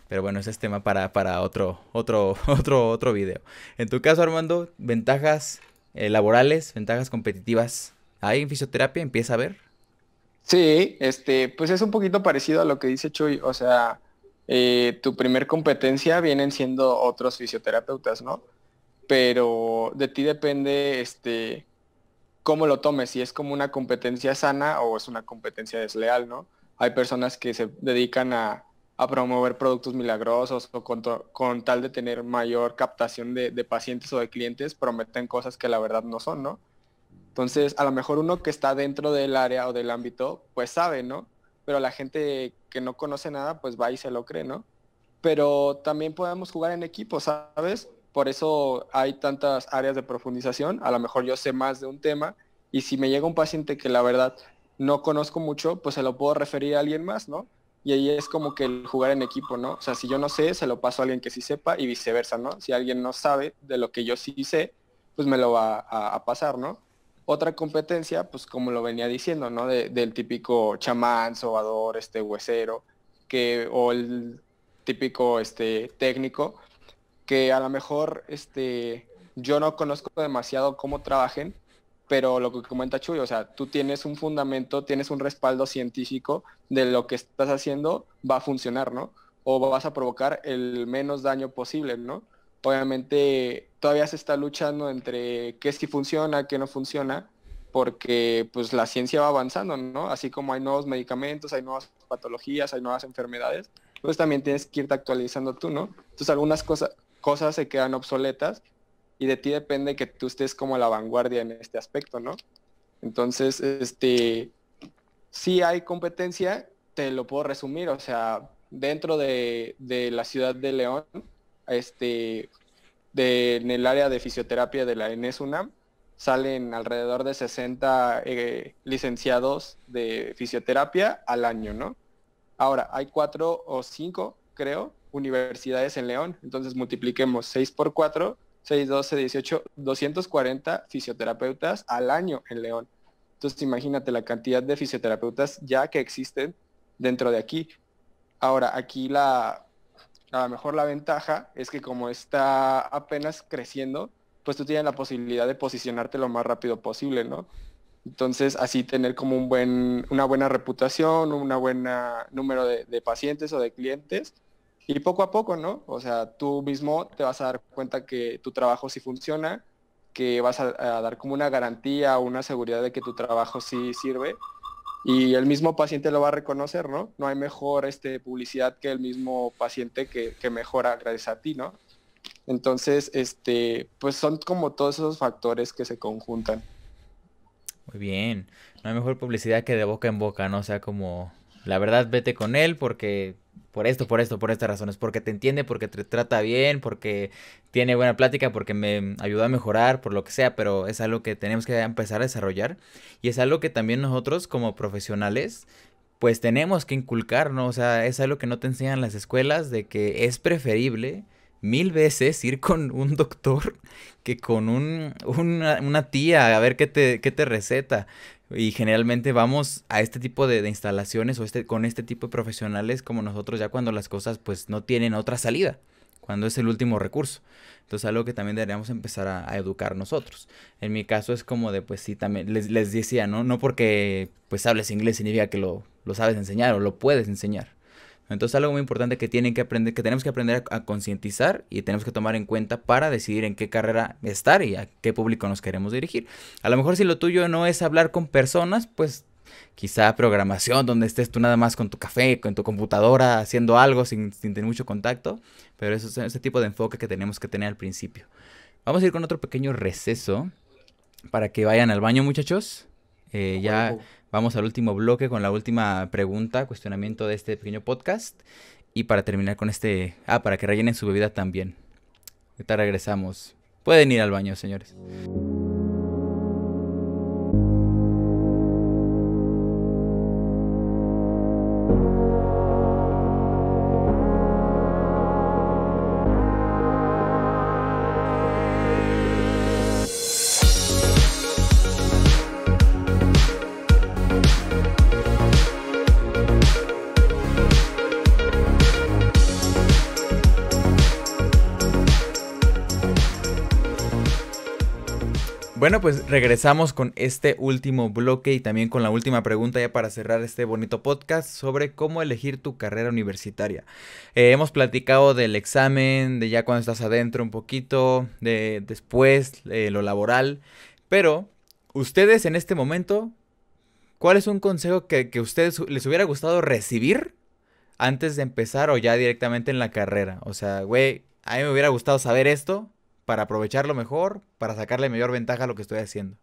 S1: Pero bueno, ese es tema para, otro, otro, otro, otro video. En tu caso, Armando, ventajas eh, laborales, ventajas competitivas. ¿Hay en fisioterapia? ¿Empieza a ver?
S2: Sí, este, pues es un poquito parecido a lo que dice Chuy. O sea, eh, tu primer competencia vienen siendo otros fisioterapeutas, ¿no? Pero de ti depende este, cómo lo tomes, si es como una competencia sana o es una competencia desleal, ¿no? Hay personas que se dedican a a promover productos milagrosos o con, con tal de tener mayor captación de, de, pacientes o de clientes, prometen cosas que la verdad no son, ¿no? Entonces, a lo mejor uno que está dentro del área o del ámbito, pues sabe, ¿no? Pero la gente que no conoce nada, pues va y se lo cree, ¿no? Pero también podemos jugar en equipo, ¿sabes? Por eso hay tantas áreas de profundización. A lo mejor yo sé más de un tema y si me llega un paciente que la verdad no conozco mucho, pues se lo puedo referir a alguien más, ¿no? Y ahí es como que el jugar en equipo, ¿no? O sea, si yo no sé, se lo paso a alguien que sí sepa y viceversa, ¿no? Si alguien no sabe de lo que yo sí sé, pues me lo va a, pasar, ¿no? Otra competencia, pues como lo venía diciendo, ¿no? del típico chamán, sobador, este huesero, que, o el típico este, técnico, que a lo mejor este, yo no conozco demasiado cómo trabajen, pero lo que comenta Chuy, o sea, tú tienes un fundamento, tienes un respaldo científico de lo que estás haciendo va a funcionar, ¿no? O vas a provocar el menos daño posible, ¿no? Obviamente todavía se está luchando entre qué sí funciona, qué no funciona, porque pues la ciencia va avanzando, ¿no? Así como hay nuevos medicamentos, hay nuevas patologías, hay nuevas enfermedades, pues también tienes que irte actualizando tú, ¿no? Entonces algunas cosas, cosas se quedan obsoletas y de ti depende que tú estés como a la vanguardia en este aspecto, ¿no? Entonces, este, si hay competencia, te lo puedo resumir, o sea, dentro de, la ciudad de León, este, de, en el área de fisioterapia de la ENESUNAM, salen alrededor de 60 eh, licenciados de fisioterapia al año, ¿no? Ahora, hay cuatro o cinco, creo, universidades en León, entonces multipliquemos seis por cuatro... 6, 12, 18, 240 fisioterapeutas al año en León. Entonces imagínate la cantidad de fisioterapeutas ya que existen dentro de aquí. Ahora, aquí la, a lo mejor la ventaja es que como está apenas creciendo, pues tú tienes la posibilidad de posicionarte lo más rápido posible, ¿no? Entonces, así tener como un buen, una buena reputación, un buen número de, pacientes o de clientes y poco a poco, ¿no? O sea, tú mismo te vas a dar cuenta que tu trabajo sí funciona, que vas a, dar como una garantía una seguridad de que tu trabajo sí sirve y el mismo paciente lo va a reconocer, ¿no? No hay mejor este, publicidad que el mismo paciente que, que, mejora gracias a ti, ¿no? Entonces, este, pues son como todos esos factores que se conjuntan.
S1: Muy bien. No hay mejor publicidad que de boca en boca, ¿no? O sea, como la verdad vete con él porque por esto, por esto, por estas razones, porque te entiende, porque te trata bien, porque tiene buena plática, porque me ayuda a mejorar, por lo que sea, pero es algo que tenemos que empezar a desarrollar y es algo que también nosotros como profesionales pues tenemos que inculcar, ¿no? O sea, es algo que no te enseñan las escuelas de que es preferible mil veces ir con un doctor que con un, una, una tía a ver qué te, qué te receta. Y generalmente vamos a este tipo de, instalaciones o este, con este tipo de profesionales como nosotros ya cuando las cosas pues no tienen otra salida, cuando es el último recurso. Entonces algo que también deberíamos empezar a, educar nosotros. En mi caso es como de pues sí, también les, les decía, ¿no? No porque pues hables inglés significa que lo, lo sabes enseñar o lo puedes enseñar. Entonces algo muy importante que tienen que aprender, que tenemos que aprender a, concientizar y tenemos que tomar en cuenta para decidir en qué carrera estar y a qué público nos queremos dirigir. A lo mejor si lo tuyo no es hablar con personas, pues quizá programación, donde estés tú nada más con tu café, con tu computadora, haciendo algo sin, tener mucho contacto. Pero eso es ese tipo de enfoque que tenemos que tener al principio. Vamos a ir con otro pequeño receso para que vayan al baño, muchachos. Eh, ya Vamos al último bloque con la última pregunta, cuestionamiento de este pequeño podcast. Y para terminar con este... Ah, para que rellenen su bebida también. Ahorita regresamos. Pueden ir al baño, señores. pues regresamos con este último bloque y también con la última pregunta ya para cerrar este bonito podcast sobre cómo elegir tu carrera universitaria. Eh, hemos platicado del examen, de ya cuando estás adentro un poquito, de después, eh, lo laboral, pero ustedes en este momento, ¿cuál es un consejo que, que ustedes les hubiera gustado recibir antes de empezar o ya directamente en la carrera? O sea, güey, a mí me hubiera gustado saber esto para aprovecharlo mejor, para sacarle mayor ventaja a lo que estoy haciendo?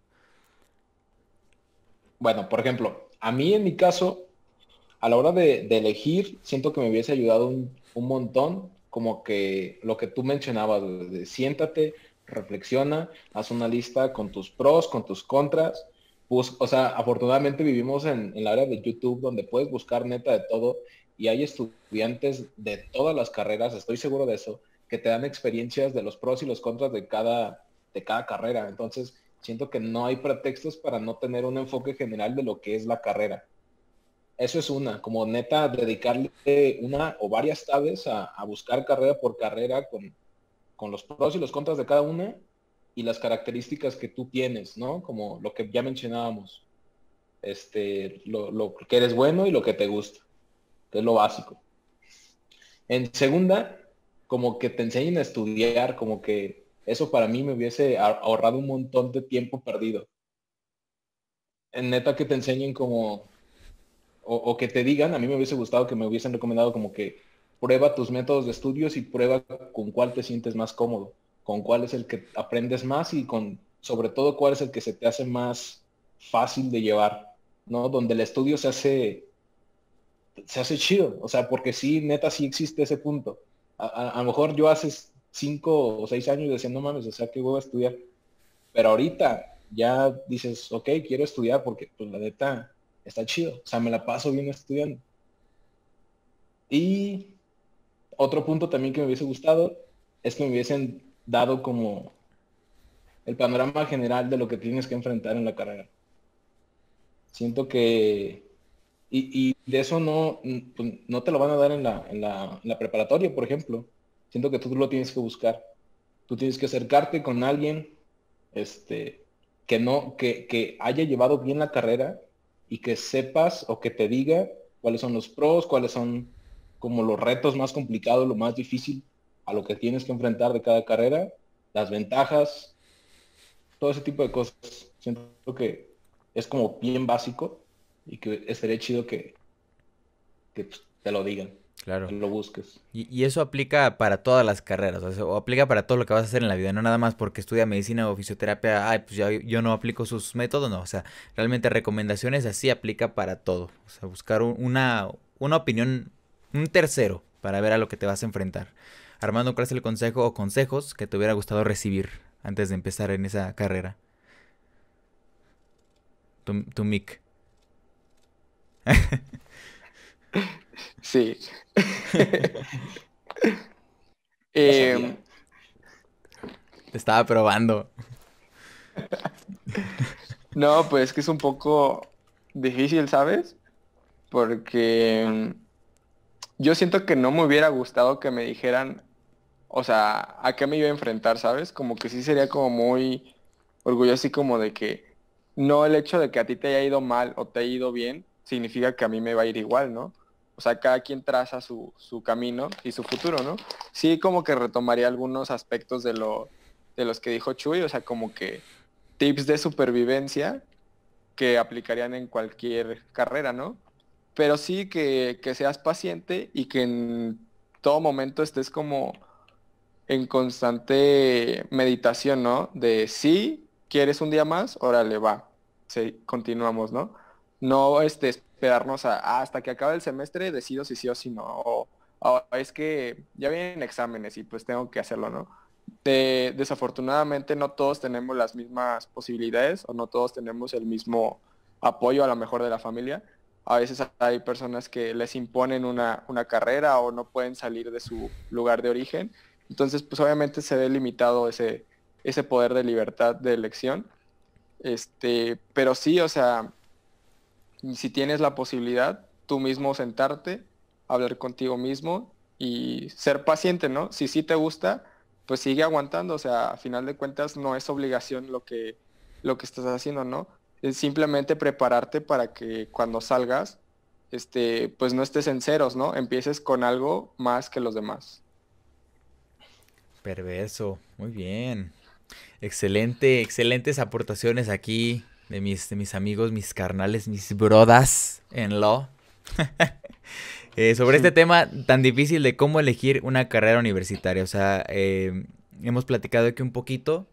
S3: Bueno, por ejemplo, a mí en mi caso, a la hora de, elegir, siento que me hubiese ayudado un, un, montón, como que lo que tú mencionabas, de siéntate, reflexiona, haz una lista con tus pros, con tus contras. Pues, o sea, afortunadamente vivimos en, en la área de YouTube donde puedes buscar neta de todo y hay estudiantes de todas las carreras, estoy seguro de eso, que te dan experiencias de los pros y los contras de cada, de cada carrera. Entonces, siento que no hay pretextos para no tener un enfoque general de lo que es la carrera. Eso es una, como neta, dedicarle una o varias tardes a, buscar carrera por carrera con, los pros y los contras de cada una y las características que tú tienes, ¿no? Como lo que ya mencionábamos, este, lo, lo que eres bueno y lo que te gusta, que es lo básico. En segunda, como que te enseñen a estudiar, como que eso para mí me hubiese ahorrado un montón de tiempo perdido. En neta que te enseñen como, o, que te digan, a mí me hubiese gustado que me hubiesen recomendado como que prueba tus métodos de estudios y prueba con cuál te sientes más cómodo, con cuál es el que aprendes más y con, sobre todo, cuál es el que se te hace más fácil de llevar, ¿no? Donde el estudio se hace, se hace chido, o sea, porque sí, neta, sí existe ese punto a, lo mejor yo hace cinco o seis años decía, no mames, o sea, que voy a estudiar. Pero ahorita ya dices, ok, quiero estudiar porque pues la neta está chido. O sea, me la paso bien estudiando. Y otro punto también que me hubiese gustado es que me hubiesen dado como el panorama general de lo que tienes que enfrentar en la carrera. Siento que y, de eso no, pues, no te lo van a dar en la, preparatoria, por ejemplo. Siento que tú lo tienes que buscar. Tú tienes que acercarte con alguien este, que, no, que, que haya llevado bien la carrera y que sepas o que te diga cuáles son los pros, cuáles son como los retos más complicados, lo más difícil a lo que tienes que enfrentar de cada carrera, las ventajas, todo ese tipo de cosas. Siento que es como bien básico y que estaría chido que, que pues, te lo digan.
S1: Claro. Que lo busques. Y, eso aplica para todas las carreras, o, aplica para todo lo que vas a hacer en la vida, no nada más porque estudia medicina o fisioterapia, ay, pues yo no aplico sus métodos, no, o sea, realmente recomendaciones así aplica para todo, o sea, buscar una, una opinión, un tercero para ver a lo que te vas a enfrentar. Armando, ¿cuál es el consejo o consejos que te hubiera gustado recibir antes de empezar en esa carrera? tu mic sí. Em, te estaba probando.
S2: no, pues que es un poco difícil, ¿sabes? Porque em, yo siento que no me hubiera gustado que me dijeran, o sea, a qué me iba a enfrentar, ¿sabes? Como que sí sería como muy orgulloso y como de que no el hecho de que a ti te haya ido mal o te haya ido bien, significa que a mí me va a ir igual, ¿no? O sea, cada quien traza su, camino y su futuro, ¿no? Sí, como que retomaría algunos aspectos de, lo, de los que dijo Chuy, o sea, como que tips de supervivencia que aplicarían en cualquier carrera, ¿no? Pero sí que, seas paciente y que en todo momento estés como en constante meditación, ¿no? De si ¿sí quieres un día más, órale, va, sí, continuamos, ¿no? no este, esperarnos ah, hasta que acabe el semestre decido si sí o si no. O, es que ya vienen exámenes y pues tengo que hacerlo, ¿no? desafortunadamente no todos tenemos las mismas posibilidades o no todos tenemos el mismo apoyo a lo mejor de la familia. A veces hay personas que les imponen una, carrera o no pueden salir de su lugar de origen. Entonces, pues obviamente se ve limitado ese, ese poder de libertad de elección. Este, pero sí, o sea, si tienes la posibilidad, tú mismo sentarte, hablar contigo mismo y ser paciente, ¿no? Si sí te gusta, pues sigue aguantando, o sea, a final de cuentas no es obligación lo que, lo que estás haciendo, ¿no? Es simplemente prepararte para que cuando salgas, este, pues no estés en ceros, ¿no? Empieces con algo más que los demás.
S1: Perverso, muy bien. Excelente, excelentes aportaciones aquí de mis, de mis amigos, mis carnales, mis brodas en law. Eh, sobre este tema tan difícil de cómo elegir una carrera universitaria. O sea, eh, hemos platicado aquí un poquito,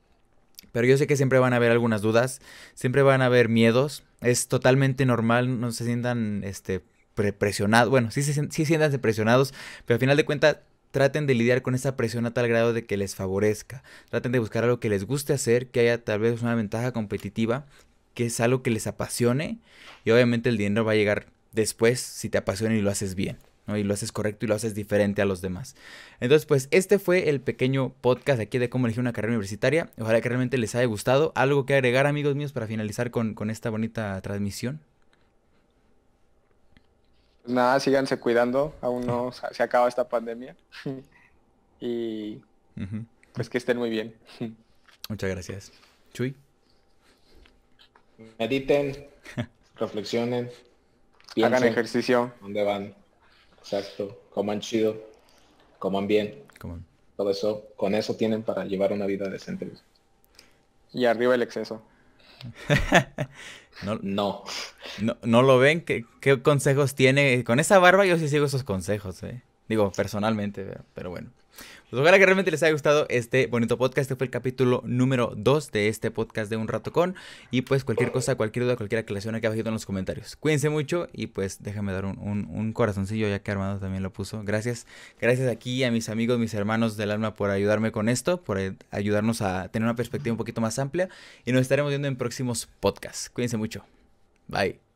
S1: pero yo sé que siempre van a haber algunas dudas, siempre van a haber miedos. Es totalmente normal, no se sientan este, presionados. Bueno, sí, sí siéntanse presionados, pero al final de cuentas traten de lidiar con esa presión a tal grado de que les favorezca. Traten de buscar algo que les guste hacer, que haya tal vez una ventaja competitiva que es algo que les apasione y obviamente el dinero va a llegar después si te apasiona y lo haces bien. ¿no? Y lo haces correcto y lo haces diferente a los demás. Entonces, pues este fue el pequeño podcast aquí de cómo elegir una carrera universitaria. Ojalá que realmente les haya gustado. ¿Algo que agregar, amigos míos, para finalizar con, con esta bonita transmisión?
S2: Pues nada, síganse cuidando. Aún no se acaba esta pandemia. y pues que estén muy bien.
S1: Muchas gracias. Chuy
S3: mediten, reflexionen, hagan ejercicio. ¿Dónde van? Exacto. Coman chido, coman bien. Todo eso, con eso tienen para llevar una vida decente. Y arriba el exceso.
S1: no, no, lo ven? ¿Qué, consejos tiene? Con esa barba yo sí sigo esos consejos, ¿eh? Digo, personalmente, pero bueno. Espero pues que realmente les haya gustado este bonito podcast. Este fue el capítulo número 2 de este podcast de Un Rato Con. Y pues cualquier cosa, cualquier duda, cualquier aclaración aquí abajo en los comentarios. Cuídense mucho y pues déjame dar un, un, un corazoncillo ya que Armando también lo puso. Gracias. Gracias aquí a mis amigos, mis hermanos del alma por ayudarme con esto, por eh, ayudarnos a tener una perspectiva un poquito más amplia. Y nos estaremos viendo en próximos podcasts. Cuídense mucho. Bye.